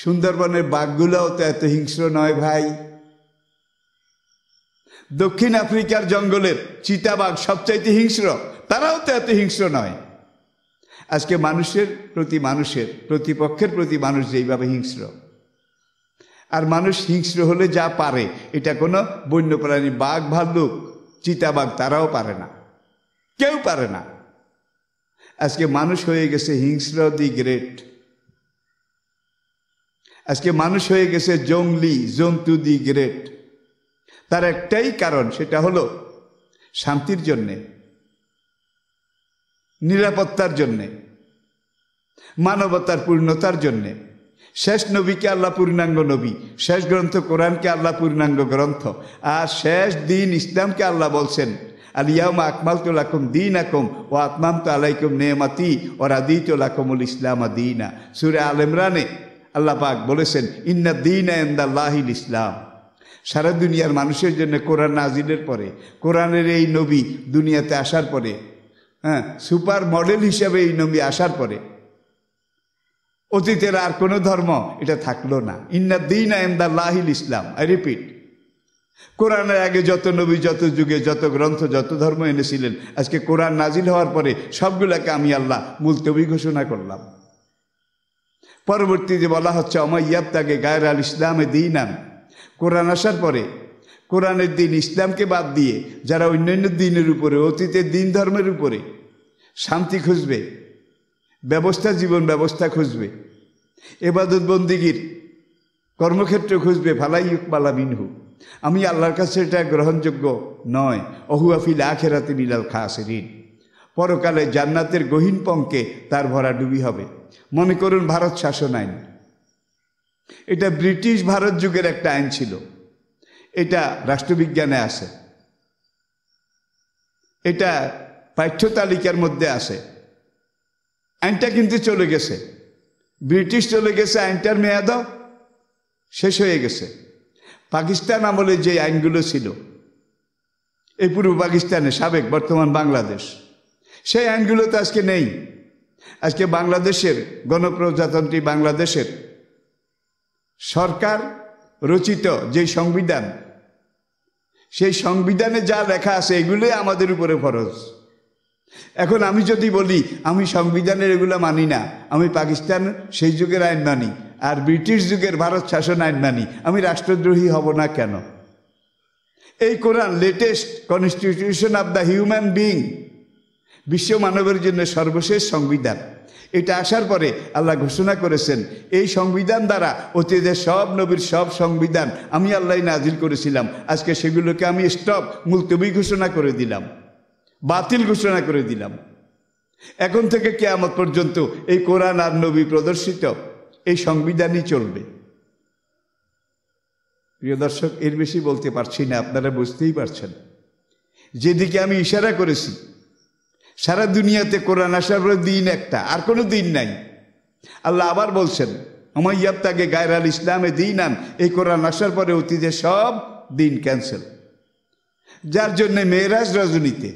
সুন্দরবনের বাঘগুলোও তো এত হিংস্র নয় ভাই দক্ষিণ আফ্রিকার জঙ্গলের চিতাবাঘ সবচাইতে হিংস্র তারাও তো এত হিংস্র নয় আজকে মানুষের প্রতি মানুষের প্রতিপক্ষের প্রতি মানুষ যেইভাবে হিংস্র আর মানুষ হিংস্র হলে যা পারে এটা কোনো বন্যপ্রাণী বাঘ ভাল্লুক চিতাবাঘ তারাও পারে না কেউ পারে না আজকে মানুষ হয়ে গেছে হিংস্র দি গ্রেট আজকে মানুষ হয়ে গেছে জঙ্গলি জন্তু দি গ্রেট তার একটাই কারণ সেটা হলো শান্তির জন্যে নিরাপত্তার জন্যে মানবতার পূর্ণতার জন্যে শেষ নবীকে আল্লাহ পূর্ণাঙ্গ নবী শেষ গ্রন্থ কোরআনকে আল্লাহ পূর্ণাঙ্গ গ্রন্থ আর শেষ দিন ইসলামকে আল্লাহ বলছেন আলিয়াম আকমাল তো লাকুম দিন আকম ও আত্মাম তো আলাইকুম নেমাতি ও রাদি তো লাকুমুল ইসলাম দিনা সুরে আল ইমরানে আল্লাহ পাক বলেছেন ইন্না দিন আন্দাল্লাহিল ইসলাম সারা দুনিয়ার মানুষের জন্য কোরআন আজিলের পরে কোরআনের এই নবী দুনিয়াতে আসার পরে হ্যাঁ সুপার মডেল হিসাবে এই নবী আসার পরে অতীতের আর কোনো ধর্ম এটা থাকলো না ইন্না দিন দা লাহিল ইসলাম আই রিপিট কোরআনের আগে যত নবী যত যুগে যত গ্রন্থ যত ধর্ম এনেছিলেন আজকে কোরআন নাজিল হওয়ার পরে সবগুলোকে আমি আল্লাহ মুলতবি ঘোষণা করলাম পরবর্তীতে বলা হচ্ছে আমার তাকে গায়ের আল ইসলামে দিই আন কোরআন আসার পরে কোরআনের দিন ইসলামকে বাদ দিয়ে যারা অন্যান্য দিনের উপরে অতীতের দিন ধর্মের উপরে শান্তি খুঁজবে ব্যবস্থা জীবন ব্যবস্থা খুঁজবে এবাদত বন্দিগির কর্মক্ষেত্র খুঁজবে ভালাই ইকবালা মিনহু আমি আল্লাহর কাছে এটা গ্রহণযোগ্য নয় অহুয়াফিল আখেরাতে মিলাল ঋণ পরকালে জান্নাতের গহীন পঙ্কে তার ভরাডুবি হবে মনে করুন ভারত শাসন আইন এটা ব্রিটিশ ভারত যুগের একটা আইন ছিল এটা রাষ্ট্রবিজ্ঞানে আছে এটা পাঠ্য তালিকার মধ্যে আছে আইনটা কিন্তু চলে গেছে ব্রিটিশ চলে গেছে আইনটার মেয়াদ শেষ হয়ে গেছে পাকিস্তান আমলে যে আইনগুলো ছিল এই পূর্ব পাকিস্তানে সাবেক বর্তমান বাংলাদেশ সেই আইনগুলো তো আজকে নেই আজকে বাংলাদেশের গণপ্রজাতন্ত্রী বাংলাদেশের সরকার রচিত যে সংবিধান সেই সংবিধানে যা লেখা আছে এগুলোই আমাদের উপরে ফরজ এখন আমি যদি বলি আমি সংবিধানের এগুলো মানি না আমি পাকিস্তান সেই যুগের আইন মানি আর ব্রিটিশ যুগের ভারত শাসন আইন মানি আমি রাষ্ট্রদ্রোহী হব না কেন এই Quran latest constitution of the human being বিশ্ব মানবের জন্য সর্বশেষ সংবিধান এটা আসার পরে আল্লাহ ঘোষণা করেছেন এই সংবিধান দ্বারা অতীতের সব নবীর সব সংবিধান আমি আল্লাহ নাজিল করেছিলাম আজকে সেগুলোকে আমি স্টপ মুলতবি ঘোষণা করে দিলাম বাতিল ঘোষণা করে দিলাম এখন থেকে কেয়ামত পর্যন্ত এই কোরআন আর নবী প্রদর্শিত এই সংবিধানই চলবে প্রিয় দর্শক এর বেশি বলতে পারছি না আপনারা বুঝতেই পারছেন যেদিকে আমি ইশারা করেছি সারা দুনিয়াতে কোরআন আসার পর দিন একটা আর কোনো দিন নাই আল্লাহ আবার বলছেন আমার গায়ের গায়রাল ইসলামে দিন আন এই কোরআন আসার পরে অতীতে সব দিন ক্যান্সেল যার জন্যে মেয়েরাজ রজনীতে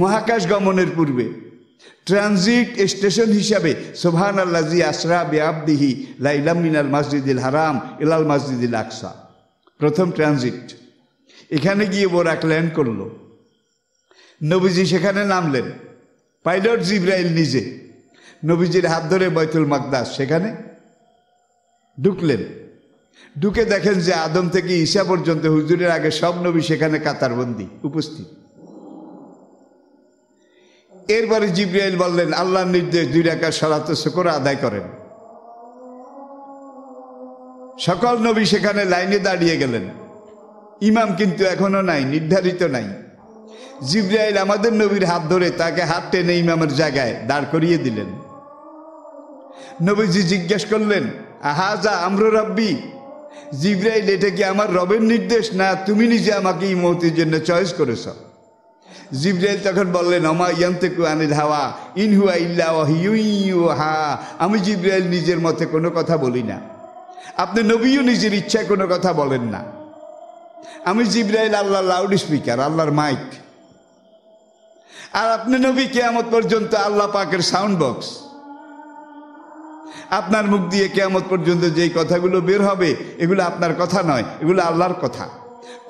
মহাকাশ গমনের পূর্বে ট্রানজিট স্টেশন হিসাবে সোভান আল্লাজি আসরা বেআবদিহি লাইলাম মিনাল মসজিদুল হারাম ইলাল মসজিদুল আকসা প্রথম ট্রানজিট এখানে গিয়ে বোরাক ল্যান্ড করলো নবীজি সেখানে নামলেন পাইলট জিব্রাইল নিজে নবীজির হাত ধরে বৈতুল মাকদাস সেখানে ঢুকলেন ঢুকে দেখেন যে আদম থেকে ঈশা পর্যন্ত হুজুরের আগে সব নবী সেখানে কাতারবন্দি উপস্থিত এরপরে জিব্রাইল বললেন আল্লাহর নির্দেশ দুই রাখা সারাতে শুকুর আদায় করেন সকল নবী সেখানে লাইনে দাঁড়িয়ে গেলেন ইমাম কিন্তু এখনো নাই নির্ধারিত নাই জিব্রাইল আমাদের নবীর হাত ধরে তাকে হাত টেনে ইমামের জায়গায় দাঁড় করিয়ে দিলেন নবীজি জিজ্ঞেস করলেন যা আম্র রব্বি জিব্রাইল এটা কি আমার রবের নির্দেশ না তুমি নিজে আমাকে ইমতির জন্য চয়েস করেছ জিব্রাইল তখন বললেন অমা ইয়ন্তেকু আনে ধাওয়া ইনহুয়া ইল্লা হা আমি জিব্রাইল নিজের মতে কোনো কথা বলি না আপনি নবীও নিজের ইচ্ছায় কোনো কথা বলেন না আমি জিব্রাইল আল্লাহ লাউড স্পিকার আল্লাহর মাইক আর আপনি নবী কেয়ামত পর্যন্ত আল্লাহ পাকের সাউন্ড বক্স আপনার মুখ দিয়ে কেয়ামত পর্যন্ত যেই কথাগুলো বের হবে এগুলো আপনার কথা নয় এগুলো আল্লাহর কথা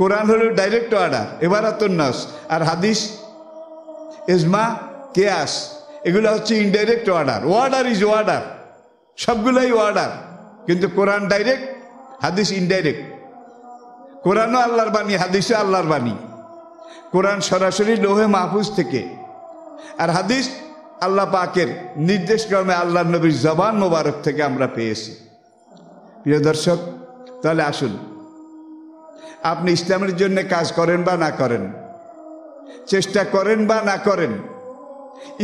কোরআন হল ডাইরেক্ট অর্ডার এবার নস আর হাদিস ইজমা কেয়াস এগুলো হচ্ছে indirect order order is order সবগুলোই অর্ডার কিন্তু কোরআন ডাইরেক্ট হাদিস ইনডাইরেক্ট কোরআনও আল্লাহর বাণী হাদিসও আল্লাহর বাণী কোরআন সরাসরি লোহে মাহফুজ থেকে আর হাদিস আল্লাহ পাকের ক্রমে আল্লাহ নবীর জবান মোবারক থেকে আমরা পেয়েছি প্রিয় দর্শক তাহলে আসুন আপনি ইসলামের জন্য কাজ করেন বা না করেন চেষ্টা করেন বা না করেন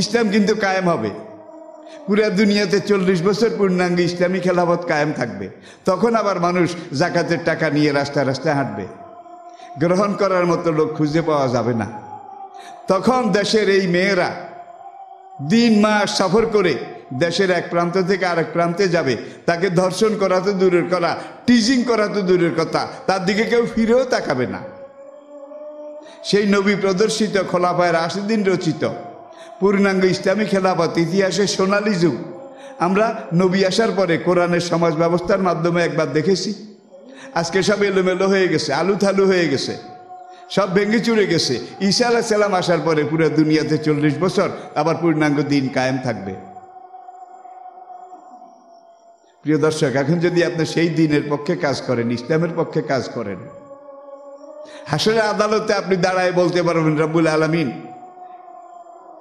ইসলাম কিন্তু কায়েম হবে পুরা দুনিয়াতে চল্লিশ বছর পূর্ণাঙ্গ ইসলামী খেলাফত কায়েম থাকবে তখন আবার মানুষ জাকাতের টাকা নিয়ে রাস্তায় রাস্তায় হাঁটবে গ্রহণ করার মতো লোক খুঁজে পাওয়া যাবে না তখন দেশের এই মেয়েরা দিন মাস সফর করে দেশের এক প্রান্ত থেকে আরেক প্রান্তে যাবে তাকে ধর্ষণ করা তো দূরের কথা টিজিং করা তো দূরের কথা তার দিকে কেউ ফিরেও তাকাবে না সেই নবী প্রদর্শিত খোলাফায় রাশিদিন রচিত পূর্ণাঙ্গ ইসলামী খেলাফত ইতিহাসে সোনালি যুগ আমরা নবী আসার পরে কোরআনের সমাজ ব্যবস্থার মাধ্যমে একবার দেখেছি আজকে সব এলোমেলো হয়ে গেছে আলু থালু হয়ে গেছে সব ভেঙে চুরে গেছে ঈশা আলাহ সালাম আসার পরে পুরো দুনিয়াতে চল্লিশ বছর আবার পূর্ণাঙ্গ দিন কায়েম থাকবে প্রিয় দর্শক এখন যদি আপনি সেই দিনের পক্ষে কাজ করেন ইসলামের পক্ষে কাজ করেন হাসরে আদালতে আপনি দাঁড়ায় বলতে পারবেন রাবুল আলমিন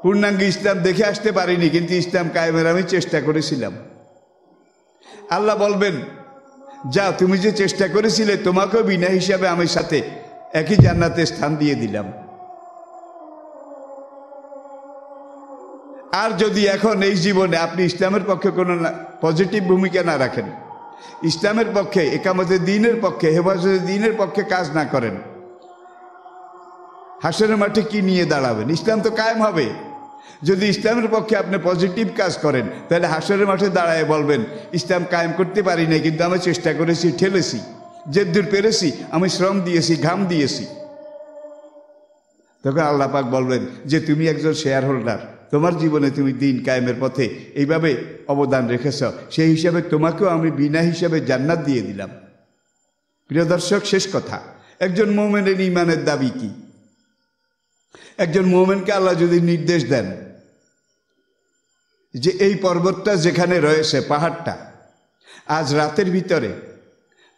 পূর্ণাঙ্গ ইসলাম দেখে আসতে পারিনি কিন্তু ইসলাম কায়েমের আমি চেষ্টা করেছিলাম আল্লাহ বলবেন যা তুমি যে চেষ্টা করেছিলে তোমাকেও বিনা হিসাবে আমি সাথে একই জান্নাতে স্থান দিয়ে দিলাম আর যদি এখন এই জীবনে আপনি ইসলামের পক্ষে কোনো পজিটিভ ভূমিকা না রাখেন ইসলামের পক্ষে একামতে দিনের পক্ষে হেফাজতে দিনের পক্ষে কাজ না করেন হাসনের মাঠে কি নিয়ে দাঁড়াবেন ইসলাম তো কায়েম হবে যদি ইসলামের পক্ষে আপনি পজিটিভ কাজ করেন তাহলে হাসরের মাঠে দাঁড়ায় বলবেন ইসলাম কায়েম করতে পারি না কিন্তু আমি চেষ্টা করেছি ঠেলেছি যেদূর পেরেছি আমি শ্রম দিয়েছি ঘাম দিয়েছি তখন আল্লাপাক বলবেন যে তুমি একজন শেয়ার হোল্ডার তোমার জীবনে তুমি দিন কায়েমের পথে এইভাবে অবদান রেখেছ সেই হিসাবে তোমাকেও আমি বিনা হিসাবে জান্নাত দিয়ে দিলাম প্রিয় দর্শক শেষ কথা একজন মোমেনের ইমানের দাবি কি একজন মোমেনকে আল্লাহ যদি নির্দেশ দেন যে এই পর্বতটা যেখানে রয়েছে পাহাড়টা আজ রাতের ভিতরে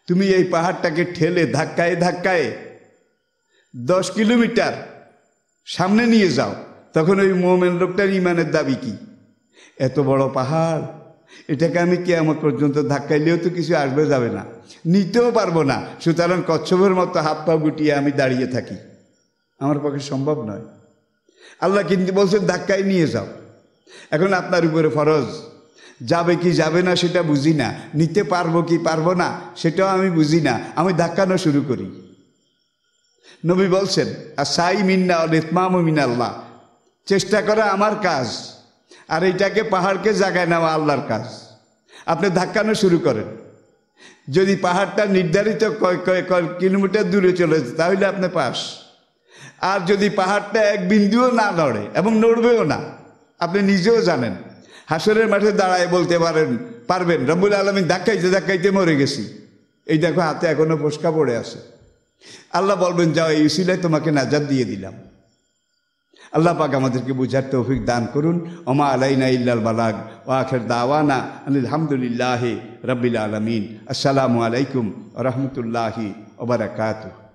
তুমি এই পাহাড়টাকে ঠেলে ধাক্কায় ধাক্কায় দশ কিলোমিটার সামনে নিয়ে যাও তখন ওই মোমেন লোকটার ইমানের দাবি কি এত বড় পাহাড় এটাকে আমি কে আমার পর্যন্ত ধাক্কাইলেও তো কিছু আসবে যাবে না নিতেও পারবো না সুতরাং কচ্ছপের মতো হাত পা গুটিয়ে আমি দাঁড়িয়ে থাকি আমার পক্ষে সম্ভব নয় আল্লাহ কিন্তু বলছেন ধাক্কাই নিয়ে যাও এখন আপনার উপরে ফরজ যাবে কি যাবে না সেটা বুঝি না নিতে পারবো কি পারবো না সেটাও আমি বুঝি না আমি ধাক্কানো শুরু করি নবী বলছেন আর সাই মিন্না অল ইতমাম মিনাল্লাহ চেষ্টা করা আমার কাজ আর এইটাকে পাহাড়কে জাগায় নেওয়া আল্লাহর কাজ আপনি ধাক্কানো শুরু করেন যদি পাহাড়টা নির্ধারিত কিলোমিটার দূরে চলে যায় তাহলে আপনি পাস আর যদি পাহাড়টা এক বিন্দুও না নড়ে এবং নড়বেও না আপনি নিজেও জানেন হাসরের মাঠে দাঁড়ায় বলতে পারেন পারবেন রব্বুল আলমী ধাক্কাইতে ধাক্কাইতে মরে গেছি এই দেখো হাতে এখনও ফসকা পড়ে আছে আল্লাহ বলবেন যাও এই উসিলায় তোমাকে নাজাদ দিয়ে দিলাম আল্লাহ পাক আমাদেরকে বুঝার তৌফিক দান করুন ওমা আলাইনা ইল্লাল বালাগ ও আখের দাওয়ানা আলহামদুলিল্লাহ রবিল আলমিন আসসালামু আলাইকুম রহমতুল্লাহি ওবরাকাতু